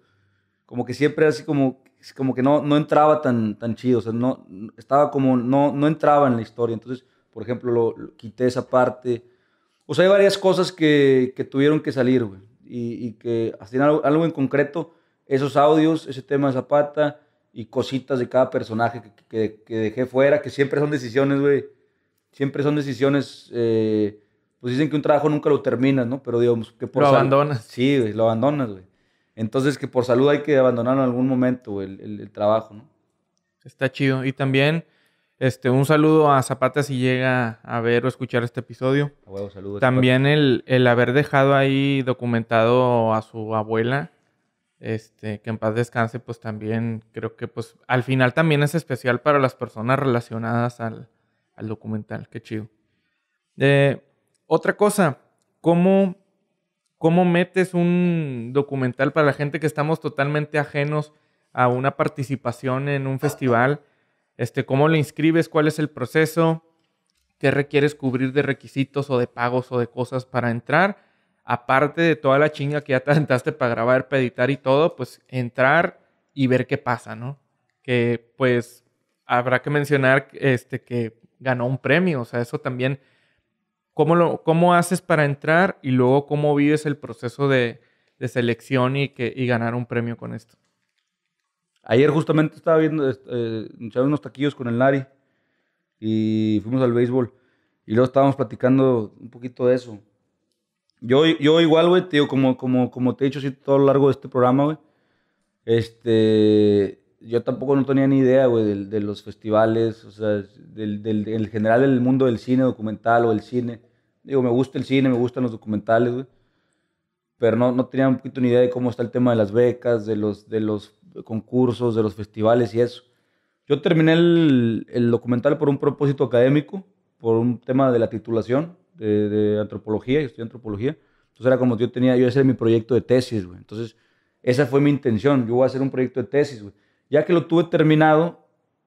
como que siempre así como, como que no, no entraba tan, tan chido, o sea, no, estaba como, no, no entraba en la historia. Entonces, por ejemplo, lo, quité esa parte. O sea, hay varias cosas que, que tuvieron que salir, güey. Y, y, que hacían algo, algo, en concreto, esos audios, ese tema de Zapata y cositas de cada personaje que, que, dejé fuera, que siempre son decisiones, güey. Siempre son decisiones, eh, pues dicen que un trabajo nunca lo terminas, ¿no? Pero digamos que por... Lo abandonas. Sí, güey, lo abandonas, güey. Entonces, que por salud hay que abandonar en algún momento el, trabajo, ¿no?
Está chido. Y también, este, un saludo a Zapata si llega a ver o escuchar este episodio. saludos. También el, haber dejado ahí documentado a su abuela, este, que en paz descanse, pues también creo que pues al final también es especial para las personas relacionadas al, documental. Qué chido. Eh, otra cosa, ¿cómo ¿cómo metes un documental para la gente que estamos totalmente ajenos a una participación en un festival? Este, ¿Cómo lo inscribes? ¿Cuál es el proceso? ¿Qué requieres cubrir de requisitos o de pagos o de cosas para entrar? Aparte de toda la chinga que ya te aventaste para grabar, para editar y todo, pues entrar y ver qué pasa, ¿no? Que pues habrá que mencionar este, que ganó un premio, o sea, eso también ¿Cómo, haces para entrar y luego cómo vives el proceso de, selección y, que, ganar un premio con esto?
Ayer justamente estaba viendo, eh, unos taquillos con el Lari y fuimos al béisbol y luego estábamos platicando un poquito de eso. Yo, yo igual, güey, como, como, como te he dicho así todo a lo largo de este programa, güey, este, yo tampoco no tenía ni idea, güey, de, de, los festivales, o sea, del, del, general del mundo del cine documental o el cine. Digo, me gusta el cine, me gustan los documentales, güey. Pero no, no tenía un poquito ni idea de cómo está el tema de las becas, de los, de los concursos, de los festivales y eso. Yo terminé el, el documental por un propósito académico, por un tema de la titulación de, de antropología, yo estudié antropología. Entonces era como yo tenía, yo iba a hacer mi proyecto de tesis, güey. Entonces, esa fue mi intención. Yo voy a hacer un proyecto de tesis, güey. Ya que lo tuve terminado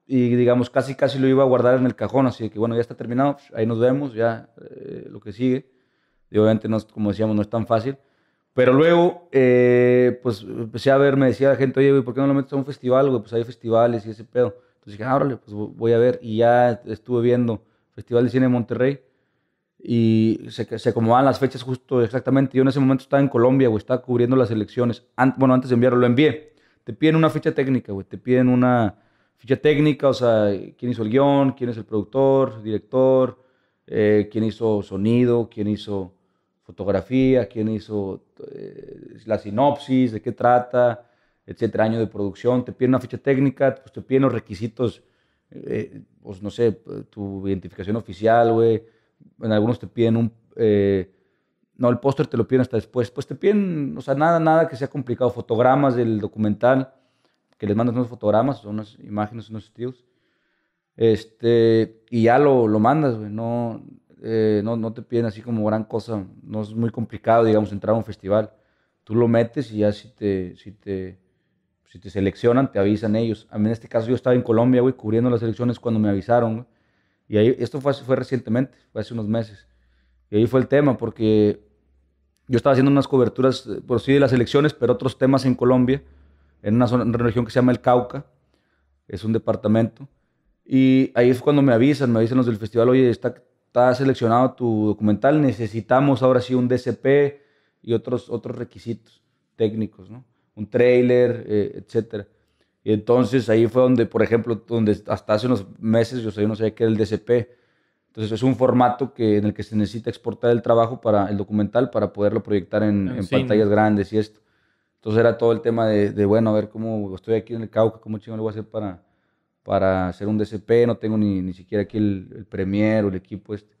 y digamos casi casi lo iba a guardar en el cajón, así que bueno, ya está terminado, pues, ahí nos vemos, ya eh, lo que sigue. obviamente, no, como decíamos, no es tan fácil. Pero luego, eh, pues empecé a ver, me decía la gente, oye, güey, ¿por qué no lo metes a un festival? Pues hay festivales y ese pedo. Entonces dije, ah, órale, pues voy a ver. Y ya estuve viendo Festival de Cine de Monterrey y se, se acomodaban las fechas justo exactamente. Yo en ese momento estaba en Colombia, o estaba cubriendo las elecciones. bueno, antes de enviarlo, lo envié te piden una ficha técnica, güey, te piden una ficha técnica, o sea, quién hizo el guión, quién es el productor, director, eh, quién hizo sonido, quién hizo fotografía, quién hizo eh, la sinopsis, de qué trata, etcétera, año de producción, te piden una ficha técnica, pues te piden los requisitos, eh, pues no sé, tu identificación oficial, güey, en algunos te piden un... No, el póster te lo piden hasta después. Pues te piden, o sea, nada, nada que sea complicado. Fotogramas del documental, que les mandas unos fotogramas, son unas imágenes, unos estilos. Este, y ya lo, lo mandas, güey. No, eh, no, no, te piden así como gran cosa. No es muy complicado, digamos, entrar a un festival. Tú lo metes y ya si te, si te, si te seleccionan, te avisan ellos. A mí en este caso yo estaba en Colombia, güey, cubriendo las elecciones cuando me avisaron, Y ahí, esto fue, fue recientemente, fue hace unos meses. Y ahí fue el tema, porque yo estaba haciendo unas coberturas eh, por sí de las elecciones, pero otros temas en Colombia, en una, región que se llama el Cauca, es un departamento. Y ahí es cuando me avisan, me dicen los del festival, oye, está, seleccionado tu documental, necesitamos ahora sí un DCP y otros, otros requisitos técnicos, ¿no? Un trailer, eh, etcétera. Y entonces ahí fue donde, por ejemplo, donde hasta hace unos meses yo, yo no sabía qué era el DCP. Entonces es un formato que, en el que se necesita exportar el trabajo para el documental para poderlo proyectar en, pantallas grandes y esto. Entonces era todo el tema de, bueno, a ver cómo estoy aquí en el Cauca, cómo chingón lo voy a hacer para, para hacer un DCP, no tengo ni, ni siquiera aquí el, Premier o el equipo este.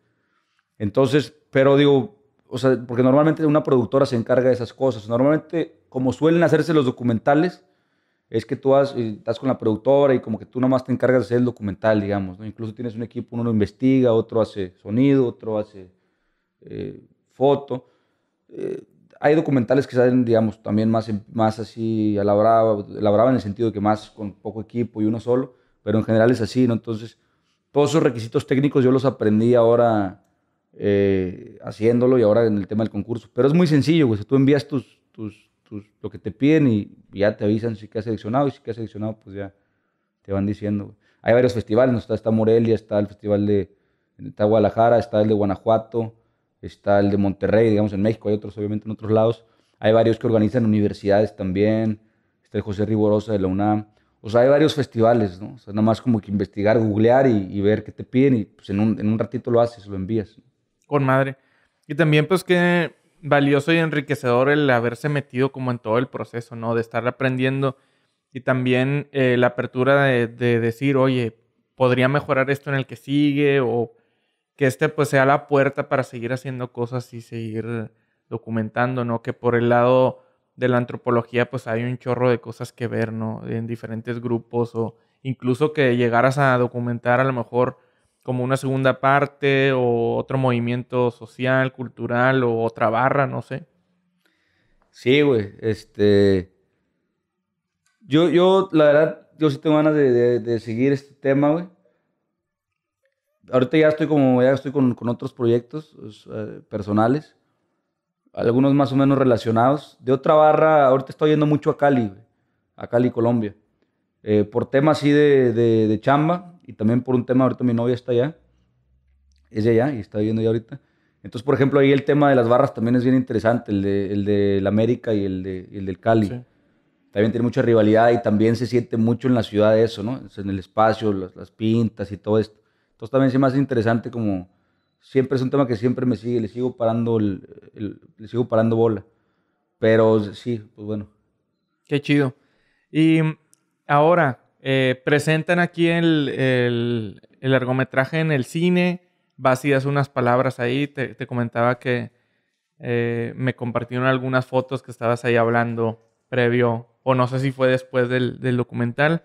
Entonces, pero digo, o sea, porque normalmente una productora se encarga de esas cosas. Normalmente, como suelen hacerse los documentales, es que tú estás con la productora y como que tú nomás te encargas de hacer el documental, digamos, ¿no? Incluso tienes un equipo, uno lo investiga, otro hace sonido, otro hace eh, foto. Eh, hay documentales que salen, digamos, también más, más así la brava en el sentido de que más con poco equipo y uno solo, pero en general es así, ¿no? Entonces, todos esos requisitos técnicos yo los aprendí ahora eh, haciéndolo y ahora en el tema del concurso. Pero es muy sencillo, güey. si tú envías tus, tus lo que te piden y ya te avisan si has seleccionado y si has seleccionado, pues ya te van diciendo. Hay varios festivales, ¿no? está, Morelia, está el festival de está Guadalajara, está el de Guanajuato, está el de Monterrey, digamos en México, hay otros obviamente en otros lados. Hay varios que organizan universidades también, está el José Riborosa de la UNAM. O sea, hay varios festivales, ¿no? O sea, nada más como que investigar, googlear y, ver qué te piden y pues en un, en un ratito lo haces, lo envías.
Con madre. Y también pues que valioso y enriquecedor el haberse metido como en todo el proceso, ¿no? De estar aprendiendo y también eh, la apertura de, de, decir, oye, podría mejorar esto en el que sigue o que este pues sea la puerta para seguir haciendo cosas y seguir documentando, ¿no? Que por el lado de la antropología pues hay un chorro de cosas que ver, ¿no? En diferentes grupos o incluso que llegaras a documentar a lo mejor como una segunda parte o otro movimiento social, cultural o otra barra, no sé.
Sí, güey. Este. Yo, yo, la verdad, yo sí tengo ganas de, seguir este tema, güey. Ahorita ya estoy como, ya estoy con, otros proyectos pues, eh, personales. Algunos más o menos relacionados. De otra barra, ahorita estoy yendo mucho a Cali, A Cali, Colombia. Eh, por temas así de, de chamba, y también por un tema, ahorita mi novia está allá, es de allá y está viviendo allá ahorita. Entonces, por ejemplo, ahí el tema de las barras también es bien interesante, el, de, el América y el, de, el del Cali. También tiene mucha rivalidad y también se siente mucho en la ciudad eso, ¿no? en el espacio, las, las, pintas y todo esto. Entonces también se más interesante como... Siempre es un tema que siempre me sigue, le sigo parando, el, le sigo parando bola. Pero sí, pues bueno.
Qué chido. Y ahora, eh, presentan aquí el, largometraje en el cine, vacías unas palabras ahí, te, comentaba que eh, me compartieron algunas fotos que estabas ahí hablando previo, o no sé si fue después del, documental.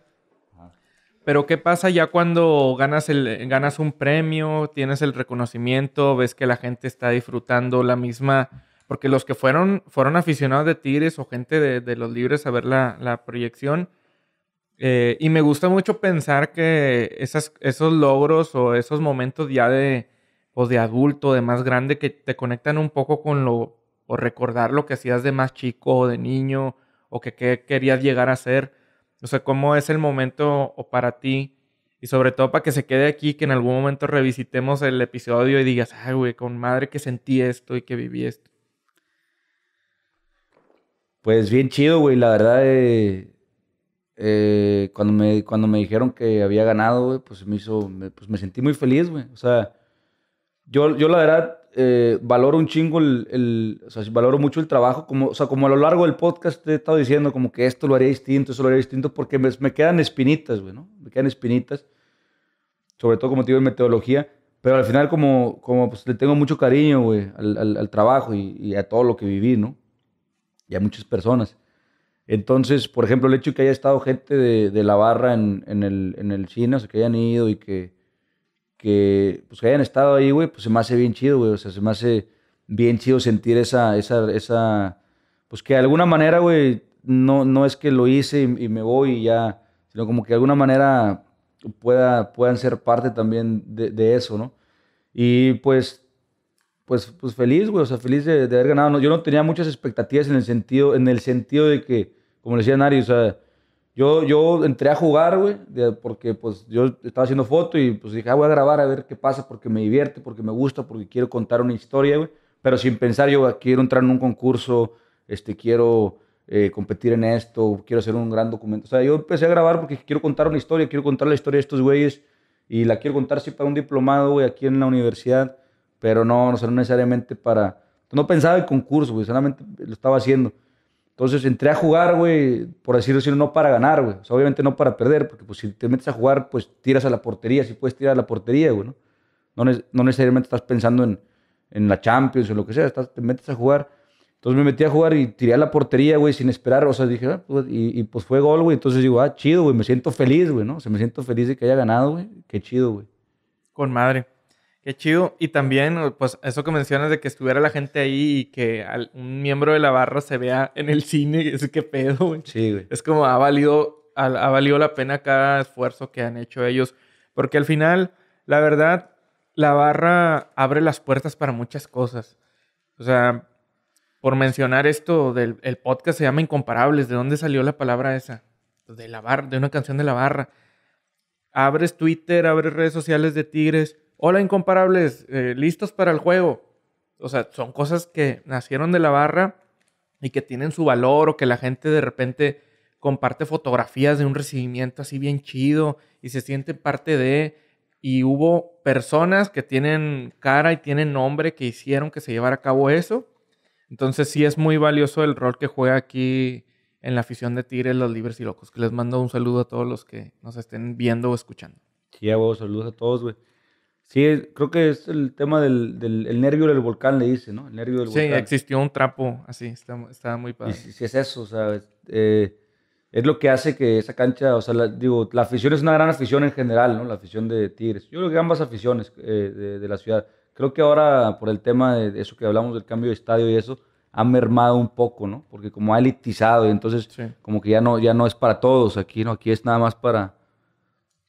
Pero ¿qué pasa ya cuando ganas, ganas un premio, tienes el reconocimiento, ves que la gente está disfrutando la misma porque los que fueron, fueron aficionados de Tigres o gente de, los Libres a ver la, la, proyección, eh, y me gusta mucho pensar que esos logros o esos momentos ya de, pues de adulto, de más grande, que te conectan un poco con lo, o recordar lo que hacías de más chico o de niño, o que querías llegar a ser. O sea, cómo es el momento o para ti, y sobre todo para que se quede aquí, que en algún momento revisitemos el episodio y digas, ay, güey, con madre que sentí esto y que viví esto.
Pues bien chido, güey, la verdad. Eh, eh, cuando, me, cuando me dijeron que había ganado, pues me hizo, pues me sentí muy feliz, güey. O sea, yo, yo la verdad eh, valoro un chingo el, valoro mucho el trabajo, como, o sea, como a lo largo del podcast te he estado diciendo como que esto lo haría distinto, eso lo haría distinto, porque me, quedan espinitas, güey, ¿no? Me quedan espinitas, sobre todo como te de en metodología, pero al final como, como pues, le tengo mucho cariño, güey, al, trabajo y, y, a todo lo que viví, ¿no? Y a muchas personas. Entonces, por ejemplo, el hecho de que haya estado gente de, de la barra en, en, el, en el cine, o sea, que hayan ido y que, que, pues, hayan estado ahí, güey, pues se me hace bien chido, güey. O sea, se me hace bien chido sentir esa, esa, esa, pues que de alguna manera, güey, no, no es que lo hice y, me voy y ya, sino como que de alguna manera pueda, puedan ser parte también de, de eso, ¿no? Y pues pues, pues, feliz, güey, o sea, feliz de, de haber ganado. No, yo no tenía muchas expectativas en el, sentido, en el sentido de que como le decía Nari, o sea, yo, yo entré a jugar, güey, porque pues yo estaba haciendo foto y pues dije, ah, voy a grabar a ver qué pasa, porque me divierte, porque me gusta, porque quiero contar una historia, güey. Pero sin pensar, yo ah, quiero entrar en un concurso, este, quiero eh, competir en esto, quiero hacer un gran documento. O sea, yo empecé a grabar porque quiero contar una historia, quiero contar la historia de estos güeyes y la quiero contar sí para un diplomado, güey, aquí en la universidad, pero no, no, sea, no necesariamente para... No pensaba en concurso, güey, solamente lo estaba haciendo. Entonces entré a jugar, güey, por decirlo así no para ganar, güey. O sea, obviamente no para perder, porque pues si te metes a jugar, pues tiras a la portería, si puedes tirar a la portería, güey, ¿no? No, necesariamente estás pensando en, la Champions o lo que sea, estás, te metes a jugar. Entonces me metí a jugar y tiré a la portería, güey, sin esperar. O sea, dije, ah, pues, y, y, pues fue gol, güey. Entonces digo, ah, chido, güey, me siento feliz, güey, ¿no? O me siento feliz de que haya ganado, güey. Qué chido, güey.
Con madre. Qué chido. Y también, pues, eso que mencionas de que estuviera la gente ahí y que un miembro de la barra se vea en el cine, es que pedo, Sí, Es como ha valido, ha, la pena cada esfuerzo que han hecho ellos. Porque al final, la verdad, la barra abre las puertas para muchas cosas. O sea, por mencionar esto del el podcast se llama Incomparables. ¿De dónde salió la palabra esa? de la barra, de una canción de la barra. Abres Twitter, abres redes sociales de Tigres hola incomparables, eh, listos para el juego. O sea, son cosas que nacieron de la barra y que tienen su valor o que la gente de repente comparte fotografías de un recibimiento así bien chido y se siente parte de... Y hubo personas que tienen cara y tienen nombre que hicieron que se llevara a cabo eso. Entonces sí es muy valioso el rol que juega aquí en la afición de Tigres, los Libres y Locos. Que les mando un saludo a todos los que nos estén
viendo o escuchando. Sí, saludos a todos, güey. Sí, creo que es el tema del, nervio del volcán, le dice, ¿no? El nervio del volcán. Sí,
existió un trapo así, estaba muy padre. Sí, si, es
eso, o sea, eh, es lo que hace que esa cancha, o sea, digo, la afición es una gran afición en general, ¿no? La afición de Tigres. Yo creo que ambas aficiones eh, de, la ciudad. Creo que ahora, por el tema de eso que hablamos del cambio de estadio y eso, ha mermado un poco, ¿no? Porque como ha elitizado, y entonces como que ya no, ya no es para todos aquí, ¿no? Aquí es nada más para,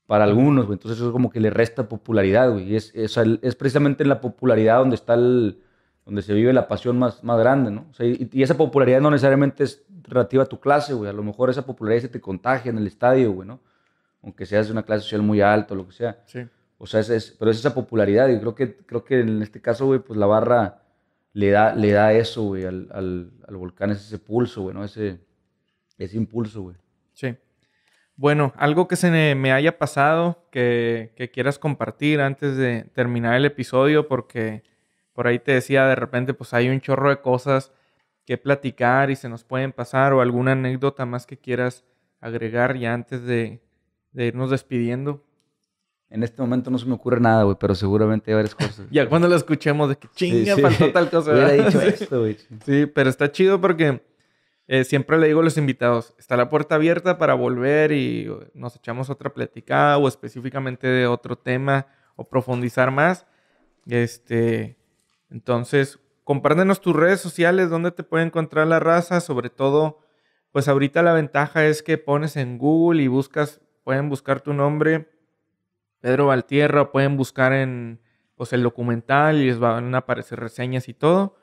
para algunos, güey. Entonces eso es como que le resta popularidad, güey. Y es, es, precisamente en la popularidad donde está el, donde se vive la pasión más, más grande, ¿no? O sea, y, esa popularidad no necesariamente es relativa a tu clase, güey. A lo mejor esa popularidad se te contagia en el estadio, güey, ¿no? Aunque seas de una clase social muy alta o lo que sea. Sí. O sea, es, pero es esa popularidad. Y creo que, creo que en este caso, güey, pues la barra le da, le da eso, güey, al, al, al volcán, es ese pulso, güey, ¿no? Ese, ese impulso, güey.
Sí. Bueno, algo que se me haya pasado que, quieras compartir antes de terminar el episodio, porque por ahí te decía de repente, pues hay un chorro de cosas que platicar y se nos pueden pasar, o alguna anécdota más que quieras agregar ya antes de, irnos despidiendo.
En este momento no se me ocurre nada, güey, pero seguramente hay varias cosas. ya cuando lo escuchemos de que chinga, faltó tal cosa. güey.
Sí, pero está chido porque eh, siempre le digo a los invitados, está la puerta abierta para volver y nos echamos otra platicada o específicamente de otro tema o profundizar más. Este, entonces, compártenos tus redes sociales, dónde te puede encontrar la raza, sobre todo, pues ahorita la ventaja es que pones en Google y buscas, pueden buscar tu nombre, Pedro Valtierra, pueden buscar en pues el documental y les van a aparecer reseñas y todo.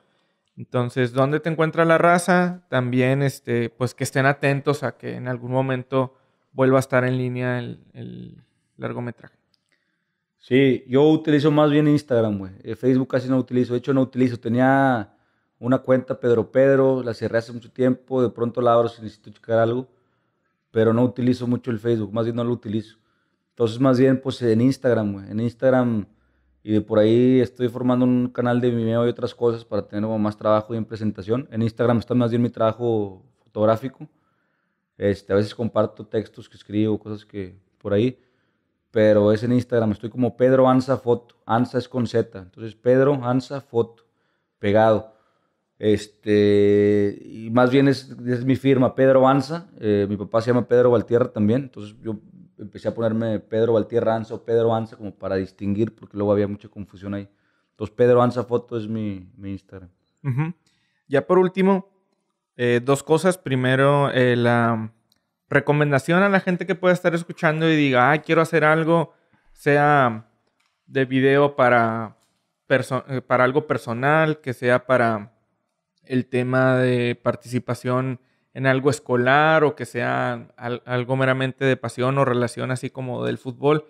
Entonces, ¿dónde te encuentra la raza? También, este, pues que estén atentos a que en algún momento vuelva a estar en línea el, el
largometraje. Sí, yo utilizo más bien Instagram, güey. Eh, Facebook casi no utilizo. De hecho, no utilizo. Tenía una cuenta Pedro Pedro, la cerré hace mucho tiempo. De pronto la abro si necesito checar algo. Pero no utilizo mucho el Facebook, más bien no lo utilizo. Entonces, más bien, pues en Instagram, güey. En Instagram y de por ahí estoy formando un canal de Vimeo y otras cosas para tener más trabajo y en presentación. En Instagram está más bien mi trabajo fotográfico. Este, a veces comparto textos que escribo, cosas que por ahí. Pero es en Instagram. Estoy como Pedro Anza Foto. Anza es con Z. Entonces, Pedro Anza Foto. Pegado. Este, y más bien es, es mi firma, Pedro Anza. Eh, mi papá se llama Pedro Valtierra también. Entonces, yo empecé a ponerme Pedro Valtierranza o Pedro Anza como para distinguir, porque luego había mucha confusión ahí. Entonces, Pedro Anza Foto es mi, Instagram. Ya por último, eh, dos cosas.
Primero, eh, la recomendación a la gente que pueda estar escuchando y diga, ah, quiero hacer algo, sea de video para, eh, para algo personal, que sea para el tema de participación en algo escolar o que sea algo meramente de pasión o relación así como del fútbol,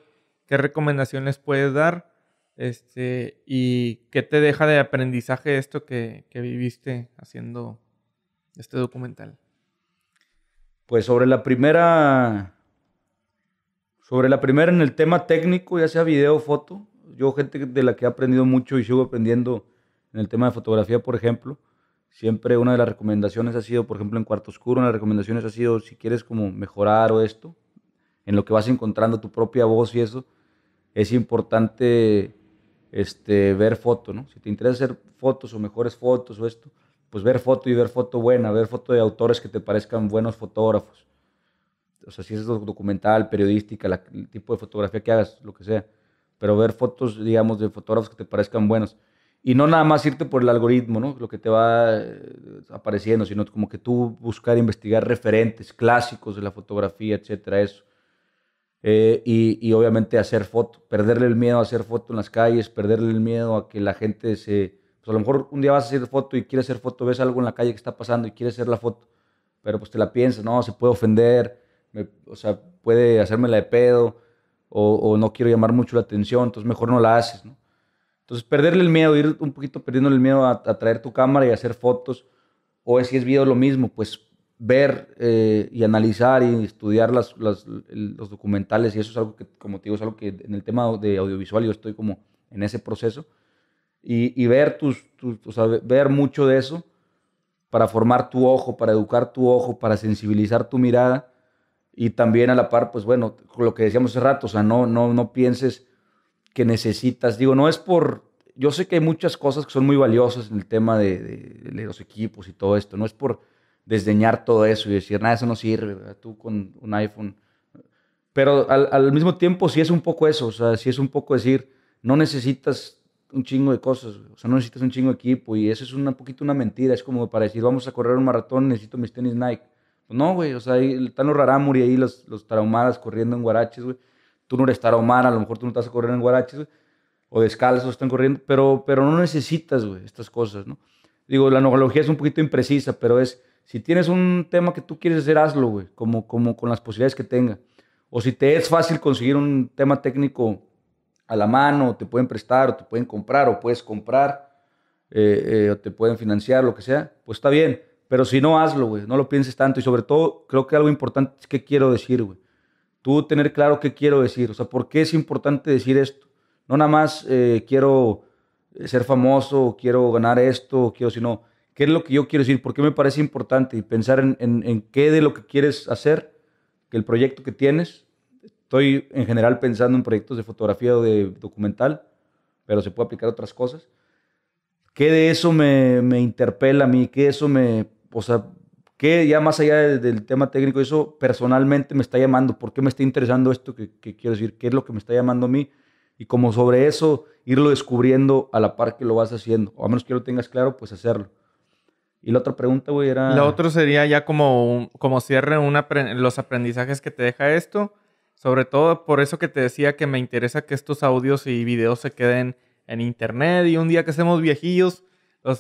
¿qué recomendaciones puedes dar? Este, ¿Y qué te deja de aprendizaje esto que, que viviste haciendo este documental?
Pues sobre la primera, sobre la primera en el tema técnico, ya sea video o foto, yo gente de la que he aprendido mucho y sigo aprendiendo en el tema de fotografía, por ejemplo, Siempre una de las recomendaciones ha sido, por ejemplo, en cuarto oscuro, una de las recomendaciones ha sido, si quieres como mejorar o esto, en lo que vas encontrando tu propia voz y eso, es importante este, ver foto, ¿no? Si te interesa hacer fotos o mejores fotos o esto, pues ver foto y ver foto buena, ver foto de autores que te parezcan buenos fotógrafos. O sea, si es documental, periodística, el tipo de fotografía que hagas, lo que sea. Pero ver fotos, digamos, de fotógrafos que te parezcan buenos. Y no nada más irte por el algoritmo, ¿no? Lo que te va eh, apareciendo, sino como que tú buscar, investigar referentes clásicos de la fotografía, etcétera, eso. Eh, y, y, obviamente hacer foto, perderle el miedo a hacer foto en las calles, perderle el miedo a que la gente se... Pues a lo mejor un día vas a hacer foto y quieres hacer foto, ves algo en la calle que está pasando y quieres hacer la foto, pero pues te la piensas, no, se puede ofender, o sea, puede hacerme la de pedo, o, no quiero llamar mucho la atención, entonces mejor no la haces, ¿no? Entonces, perderle el miedo, ir un poquito perdiendo el miedo a, traer tu cámara y hacer fotos, o si es video lo mismo, pues ver eh, y analizar y estudiar los documentales, y eso es algo que, como te digo, es algo que en el tema de audiovisual yo estoy como en ese proceso, y, ver, tus, ver mucho de eso para formar tu ojo, para educar tu ojo, para sensibilizar tu mirada, y también a la par, pues bueno, lo que decíamos hace rato, o sea, no, no, no pienses que necesitas. Digo, no es por... Yo sé que hay muchas cosas que son muy valiosas en el tema de, los equipos y todo esto. No es por desdeñar todo eso y decir, nada, eso no sirve, tú con un iPhone. Pero al, mismo tiempo sí es un poco eso, o sea, sí es un poco decir, no necesitas un chingo de cosas, o sea, no necesitas un chingo de equipo y eso es un poquito una mentira, es como para decir, vamos a correr un maratón, necesito mis tenis Nike. no, güey, o sea, ahí están los rarámuri ahí, los, los traumadas corriendo en guaraches, güey tú no eres humano, a lo mejor tú no estás a correr en guaraches, o descalzos están corriendo, pero, pero no necesitas, güey, estas cosas, ¿no? Digo, la analogía es un poquito imprecisa, pero es, si tienes un tema que tú quieres hacer, hazlo, güey, como, como con las posibilidades que tenga. O si te es fácil conseguir un tema técnico a la mano, te pueden prestar, o te pueden comprar, o puedes comprar, eh, eh, o te pueden financiar, lo que sea, pues está bien. Pero si no, hazlo, güey, no lo pienses tanto. Y sobre todo, creo que algo importante es que quiero decir, güey tú tener claro qué quiero decir, o sea, por qué es importante decir esto. No nada más eh, quiero eh, ser famoso, quiero ganar esto, quiero, sino qué es lo que yo quiero decir, por qué me parece importante y pensar en, en, qué de lo que quieres hacer, que el proyecto que tienes. Estoy en general pensando en proyectos de fotografía o de documental, pero se puede aplicar a otras cosas. ¿Qué de eso me, me interpela a mí? ¿Qué de eso me, o sea, que ya más allá del tema técnico, eso personalmente me está llamando, por qué me está interesando esto que, quiero decir, qué es lo que me está llamando a mí, y como sobre eso irlo descubriendo a la par que lo vas haciendo, o a menos que lo tengas claro, pues hacerlo. Y la otra pregunta, güey, era... La otra
sería ya como, como cierre una, los aprendizajes que te deja esto, sobre todo por eso que te decía que me interesa que estos audios y videos se queden en internet y un día que seamos viejillos,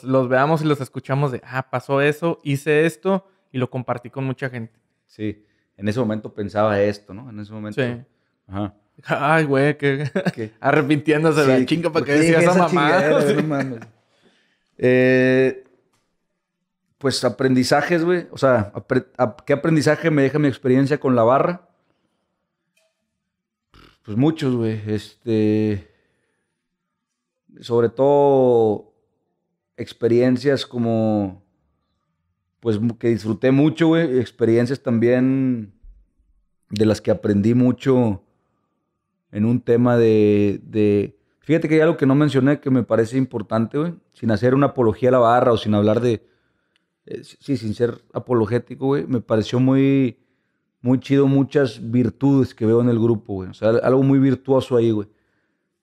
los, veamos y los escuchamos de, ah, pasó eso, hice esto y lo compartí
con mucha gente. Sí, en ese momento pensaba esto, ¿no? En ese momento. Sí. Ajá.
Ay, güey, que
arrepintiéndose de la chinga para que decía esa, mamá. Eh, pues aprendizajes, güey. O sea, ¿qué aprendizaje me deja mi experiencia con la barra? Pues muchos, güey. Este. Sobre todo experiencias como, pues que disfruté mucho, güey, experiencias también de las que aprendí mucho en un tema de, Fíjate que hay algo que no mencioné que me parece importante, güey, sin hacer una apología a la barra o sin hablar de... Eh, sí, sin ser apologético, güey, me pareció muy, muy chido muchas virtudes que veo en el grupo, güey. O sea, algo muy virtuoso ahí, güey.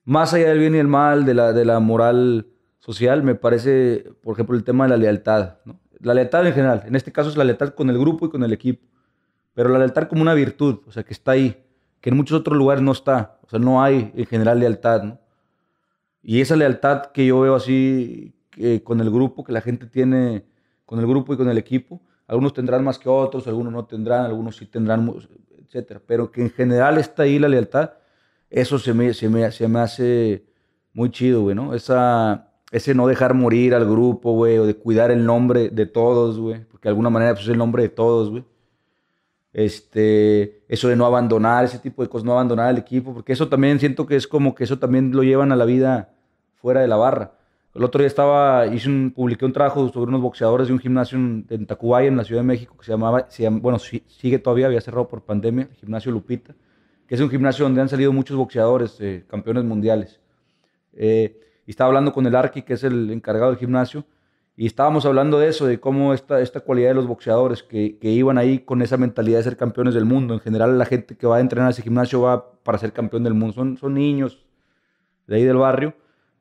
Más allá del bien y el mal, de la, de la moral social, me parece, por ejemplo, el tema de la lealtad. ¿no? La lealtad en general, en este caso es la lealtad con el grupo y con el equipo, pero la lealtad como una virtud, o sea, que está ahí, que en muchos otros lugares no está, o sea, no hay en general lealtad. ¿no? Y esa lealtad que yo veo así con el grupo, que la gente tiene con el grupo y con el equipo, algunos tendrán más que otros, algunos no tendrán, algunos sí tendrán, etcétera, pero que en general está ahí la lealtad, eso se me, se se me hace muy chido, güey, ¿no? Esa, ese no dejar morir al grupo, güey, o de cuidar el nombre de todos, güey, porque de alguna manera pues, es el nombre de todos, güey. Este, eso de no abandonar, ese tipo de cosas, no abandonar el equipo, porque eso también siento que es como que eso también lo llevan a la vida fuera de la barra. El otro día estaba, hice un, publiqué un trabajo sobre unos boxeadores de un gimnasio en, Tacubaya, en la Ciudad de México, que se llamaba, bueno, sigue todavía, había cerrado por pandemia, el gimnasio Lupita, que es un gimnasio donde han salido muchos boxeadores, eh, campeones mundiales. Eh, y estaba hablando con el Arqui, que es el encargado del gimnasio, y estábamos hablando de eso, de cómo esta, esta cualidad de los boxeadores que, que, iban ahí con esa mentalidad de ser campeones del mundo. En general, la gente que va a entrenar a ese gimnasio va para ser campeón del mundo. Son, son niños de ahí del barrio,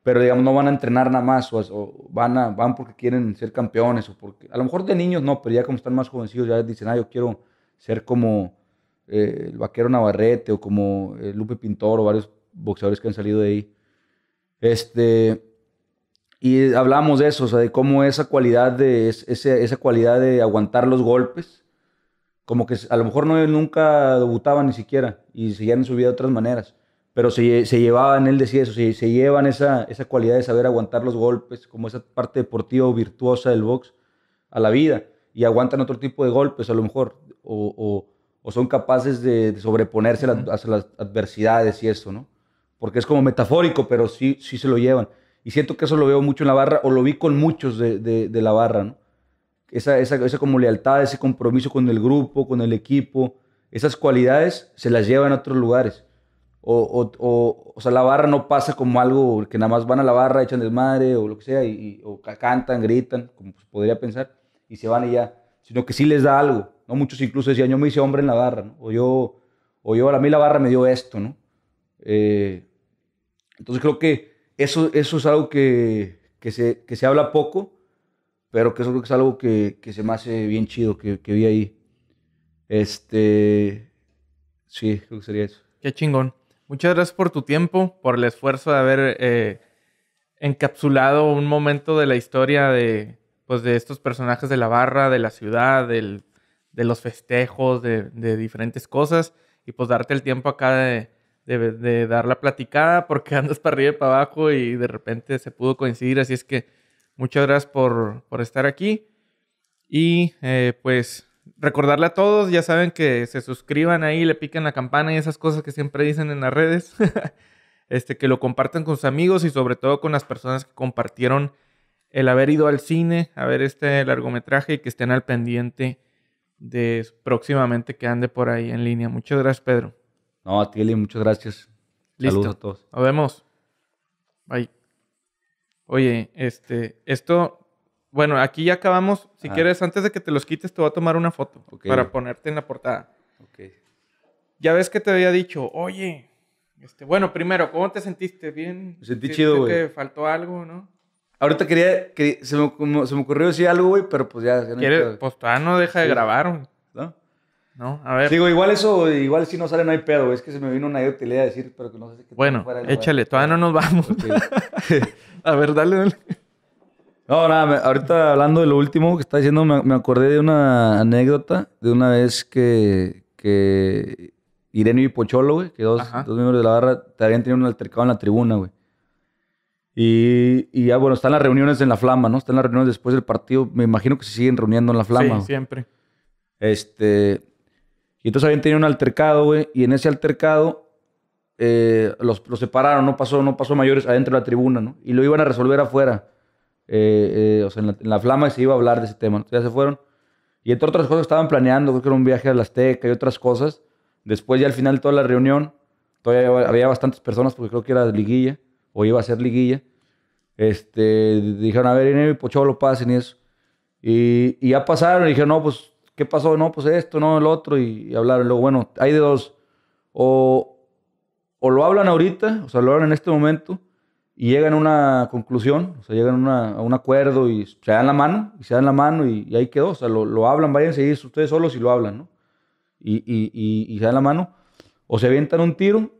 pero digamos, no van a entrenar nada más, o, van, van porque quieren ser campeones, o porque. A lo mejor de niños no, pero ya como están más jovencitos, ya dicen, ah, yo quiero ser como eh, el vaquero Navarrete, o como eh, Lupe Pintor, o varios boxeadores que han salido de ahí este, y hablamos de eso, o sea, de cómo esa cualidad de, cualidad de aguantar los golpes, como que a lo mejor no, nunca debutaba ni siquiera y seguían en su vida de otras maneras, pero se, se llevaban, él decía eso, se, se llevan esa, esa cualidad de saber aguantar los golpes, como esa parte deportiva o virtuosa del box a la vida y aguantan otro tipo de golpes a lo mejor, o, son capaces de, sobreponerse a, las, adversidades y eso, ¿no? porque es como metafórico, pero sí, sí se lo llevan. Y siento que eso lo veo mucho en la barra, o lo vi con muchos de, de, la barra, ¿no? Esa, esa, esa, como lealtad, ese compromiso con el grupo, con el equipo, esas cualidades se las llevan a otros lugares. O, o, o, o sea, la barra no pasa como algo que nada más van a la barra, echan desmadre o lo que sea, y, o cantan, gritan, como podría pensar, y se van y ya. Sino que sí les da algo, ¿no? Muchos incluso decían, yo me hice hombre en la barra, ¿no? O yo, o yo, a mí la barra me dio esto, ¿no? Eh, entonces creo que eso, eso es algo que, se, que se habla poco, pero que eso creo que es algo que, se me hace bien chido, que, vi ahí. Este, sí, creo que sería eso.
Qué chingón. Muchas gracias por tu tiempo, por el esfuerzo de haber eh, encapsulado un momento de la historia de, pues, de estos personajes de la barra, de la ciudad, de los festejos, de, diferentes cosas, y pues darte el tiempo acá de, de, dar la platicada porque andas para arriba y para abajo y de repente se pudo coincidir. Así es que muchas gracias por, estar aquí. Y eh, pues recordarle a todos, ya saben que se suscriban ahí, le pican la campana y esas cosas que siempre dicen en las redes. este, que lo compartan con sus amigos y sobre todo con las personas que compartieron el haber ido al cine a ver este largometraje y que estén al pendiente de próximamente que ande por ahí en línea. Muchas gracias, Pedro.
No, a ti, muchas gracias. Listo. todos.
Nos vemos. Bye. Oye, este, esto, bueno, aquí ya acabamos. Si quieres, antes de que te los quites, te voy a tomar una foto para ponerte en la portada. Ok. Ya ves que te había dicho, oye, este, bueno, primero, ¿cómo te sentiste? ¿Bien? Me sentí chido, güey. que faltó algo, ¿no?
Ahorita quería, se, me, ocurrió decir algo, güey, pero pues ya. no ¿Quieres? Pues todavía no deja de grabar, güey. ¿No? ¿no? A ver. Digo, igual eso, igual si no sale no hay pedo, es que se me vino una idea a decir, pero que no sé qué. Bueno, échale, todavía no nos vamos. a ver, dale, dale. No, nada, ahorita hablando de lo último que está diciendo, me, acordé de una anécdota de una vez que, que Irene y Pocholo, güey, que dos, miembros de la barra, te habían tenido un altercado en la tribuna, güey. Y, ya, bueno, están las reuniones en la flama, ¿no? Están las reuniones después del partido. Me imagino que se siguen reuniendo en la flama. Sí, siempre. Este, y entonces habían tenido un altercado, güey, y en ese altercado eh, los, separaron, no pasó, no pasó mayores adentro de la tribuna, ¿no? Y lo iban a resolver afuera. Eh, eh, o sea, en la, flama se iba a hablar de ese tema, Entonces ya se fueron. Y entre otras cosas estaban planeando, creo que era un viaje a la Azteca y otras cosas. Después ya al final de toda la reunión, todavía había bastantes personas porque creo que era liguilla, o iba a ser liguilla. Este, dijeron, a ver, Inés, Pocholo, pasen y eso. Y, y ya pasaron y dijeron, no, pues ¿qué pasó? No, pues esto, no, el otro, y, y hablar. Luego, bueno, hay de dos. O, o lo hablan ahorita, o sea, lo hablan en este momento, y llegan a una conclusión, o sea, llegan a, un acuerdo y se dan la mano, y se dan la mano, y, ahí quedó. O sea, lo, lo hablan, vayan seguir ustedes solos y lo hablan, ¿no? Y, y, se dan la mano. O se avientan un tiro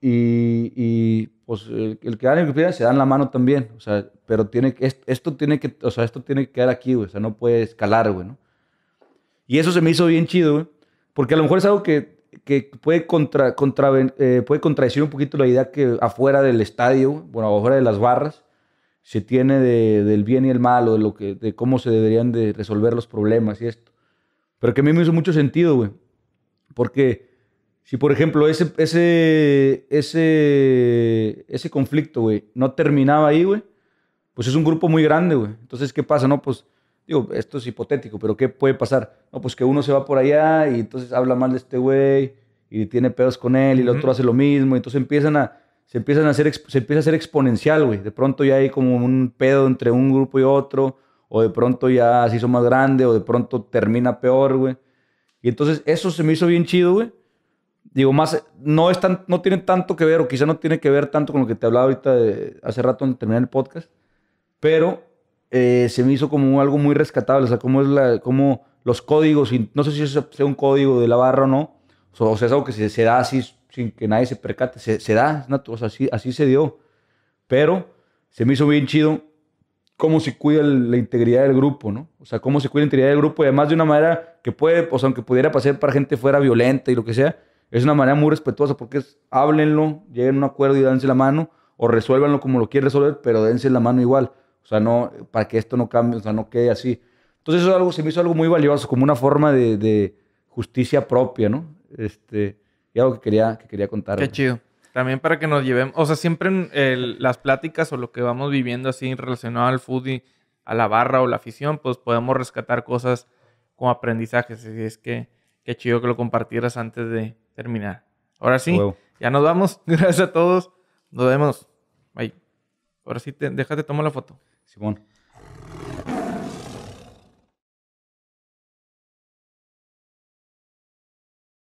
y, pues el, que dan el que se dan la mano también. O sea, pero tiene que, esto tiene que, o sea, esto tiene que quedar aquí, O sea, no puede escalar, güey, ¿no? Y eso se me hizo bien chido, güey. Porque a lo mejor es algo que, que puede, contra, eh, puede contradecir un poquito la idea que afuera del estadio, bueno, afuera de las barras, se tiene del bien y el mal o de, lo que, de cómo se deberían de resolver los problemas y esto. Pero que a mí me hizo mucho sentido, güey. Porque si, por ejemplo, ese, ese, ese, ese conflicto, güey, no terminaba ahí, güey, pues es un grupo muy grande, güey. Entonces, ¿qué pasa? No, pues digo, esto es hipotético, pero ¿qué puede pasar? No, pues que uno se va por allá y entonces habla mal de este güey y tiene pedos con él y el otro hace lo mismo, y entonces empiezan a, se empiezan a hacer, se empieza a hacer exponencial, güey. De pronto ya hay como un pedo entre un grupo y otro, o de pronto ya se hizo más grande, o de pronto termina peor, güey. Y entonces eso se me hizo bien chido, güey. Digo, más, no, no tiene tanto que ver, o quizá no tiene que ver tanto con lo que te hablaba ahorita de, hace rato en terminar el podcast, pero eh, se me hizo como algo muy rescatable. O sea, cómo es la, cómo los códigos, no sé si eso sea un código de la barra o no, o sea, es algo que se, da así sin que nadie se percate, se, da, o así, así se dio. Pero se me hizo bien chido cómo se cuida la integridad del grupo, ¿no? O sea, cómo se cuida la integridad del grupo y además de una manera que puede, o aunque pudiera pasar para gente fuera violenta y lo que sea, es una manera muy respetuosa porque es, háblenlo, lleguen a un acuerdo y dense la mano o resuélvanlo como lo quieren resolver, pero dense la mano igual o sea, no, para que esto no cambie, o sea, no quede así. Entonces eso es algo, se me hizo algo muy valioso, como una forma de, justicia propia, ¿no? Este, y algo que quería, que quería contar. Qué chido.
También para que nos llevemos, o sea, siempre en las pláticas o lo que vamos viviendo así relacionado al food y a la barra o la afición, pues podemos rescatar cosas como aprendizajes. Así es que qué chido que lo compartieras antes de terminar. Ahora sí, ya nos vamos. Gracias a todos. Nos vemos. Ahora sí, te, déjate tomar la foto.
Simón.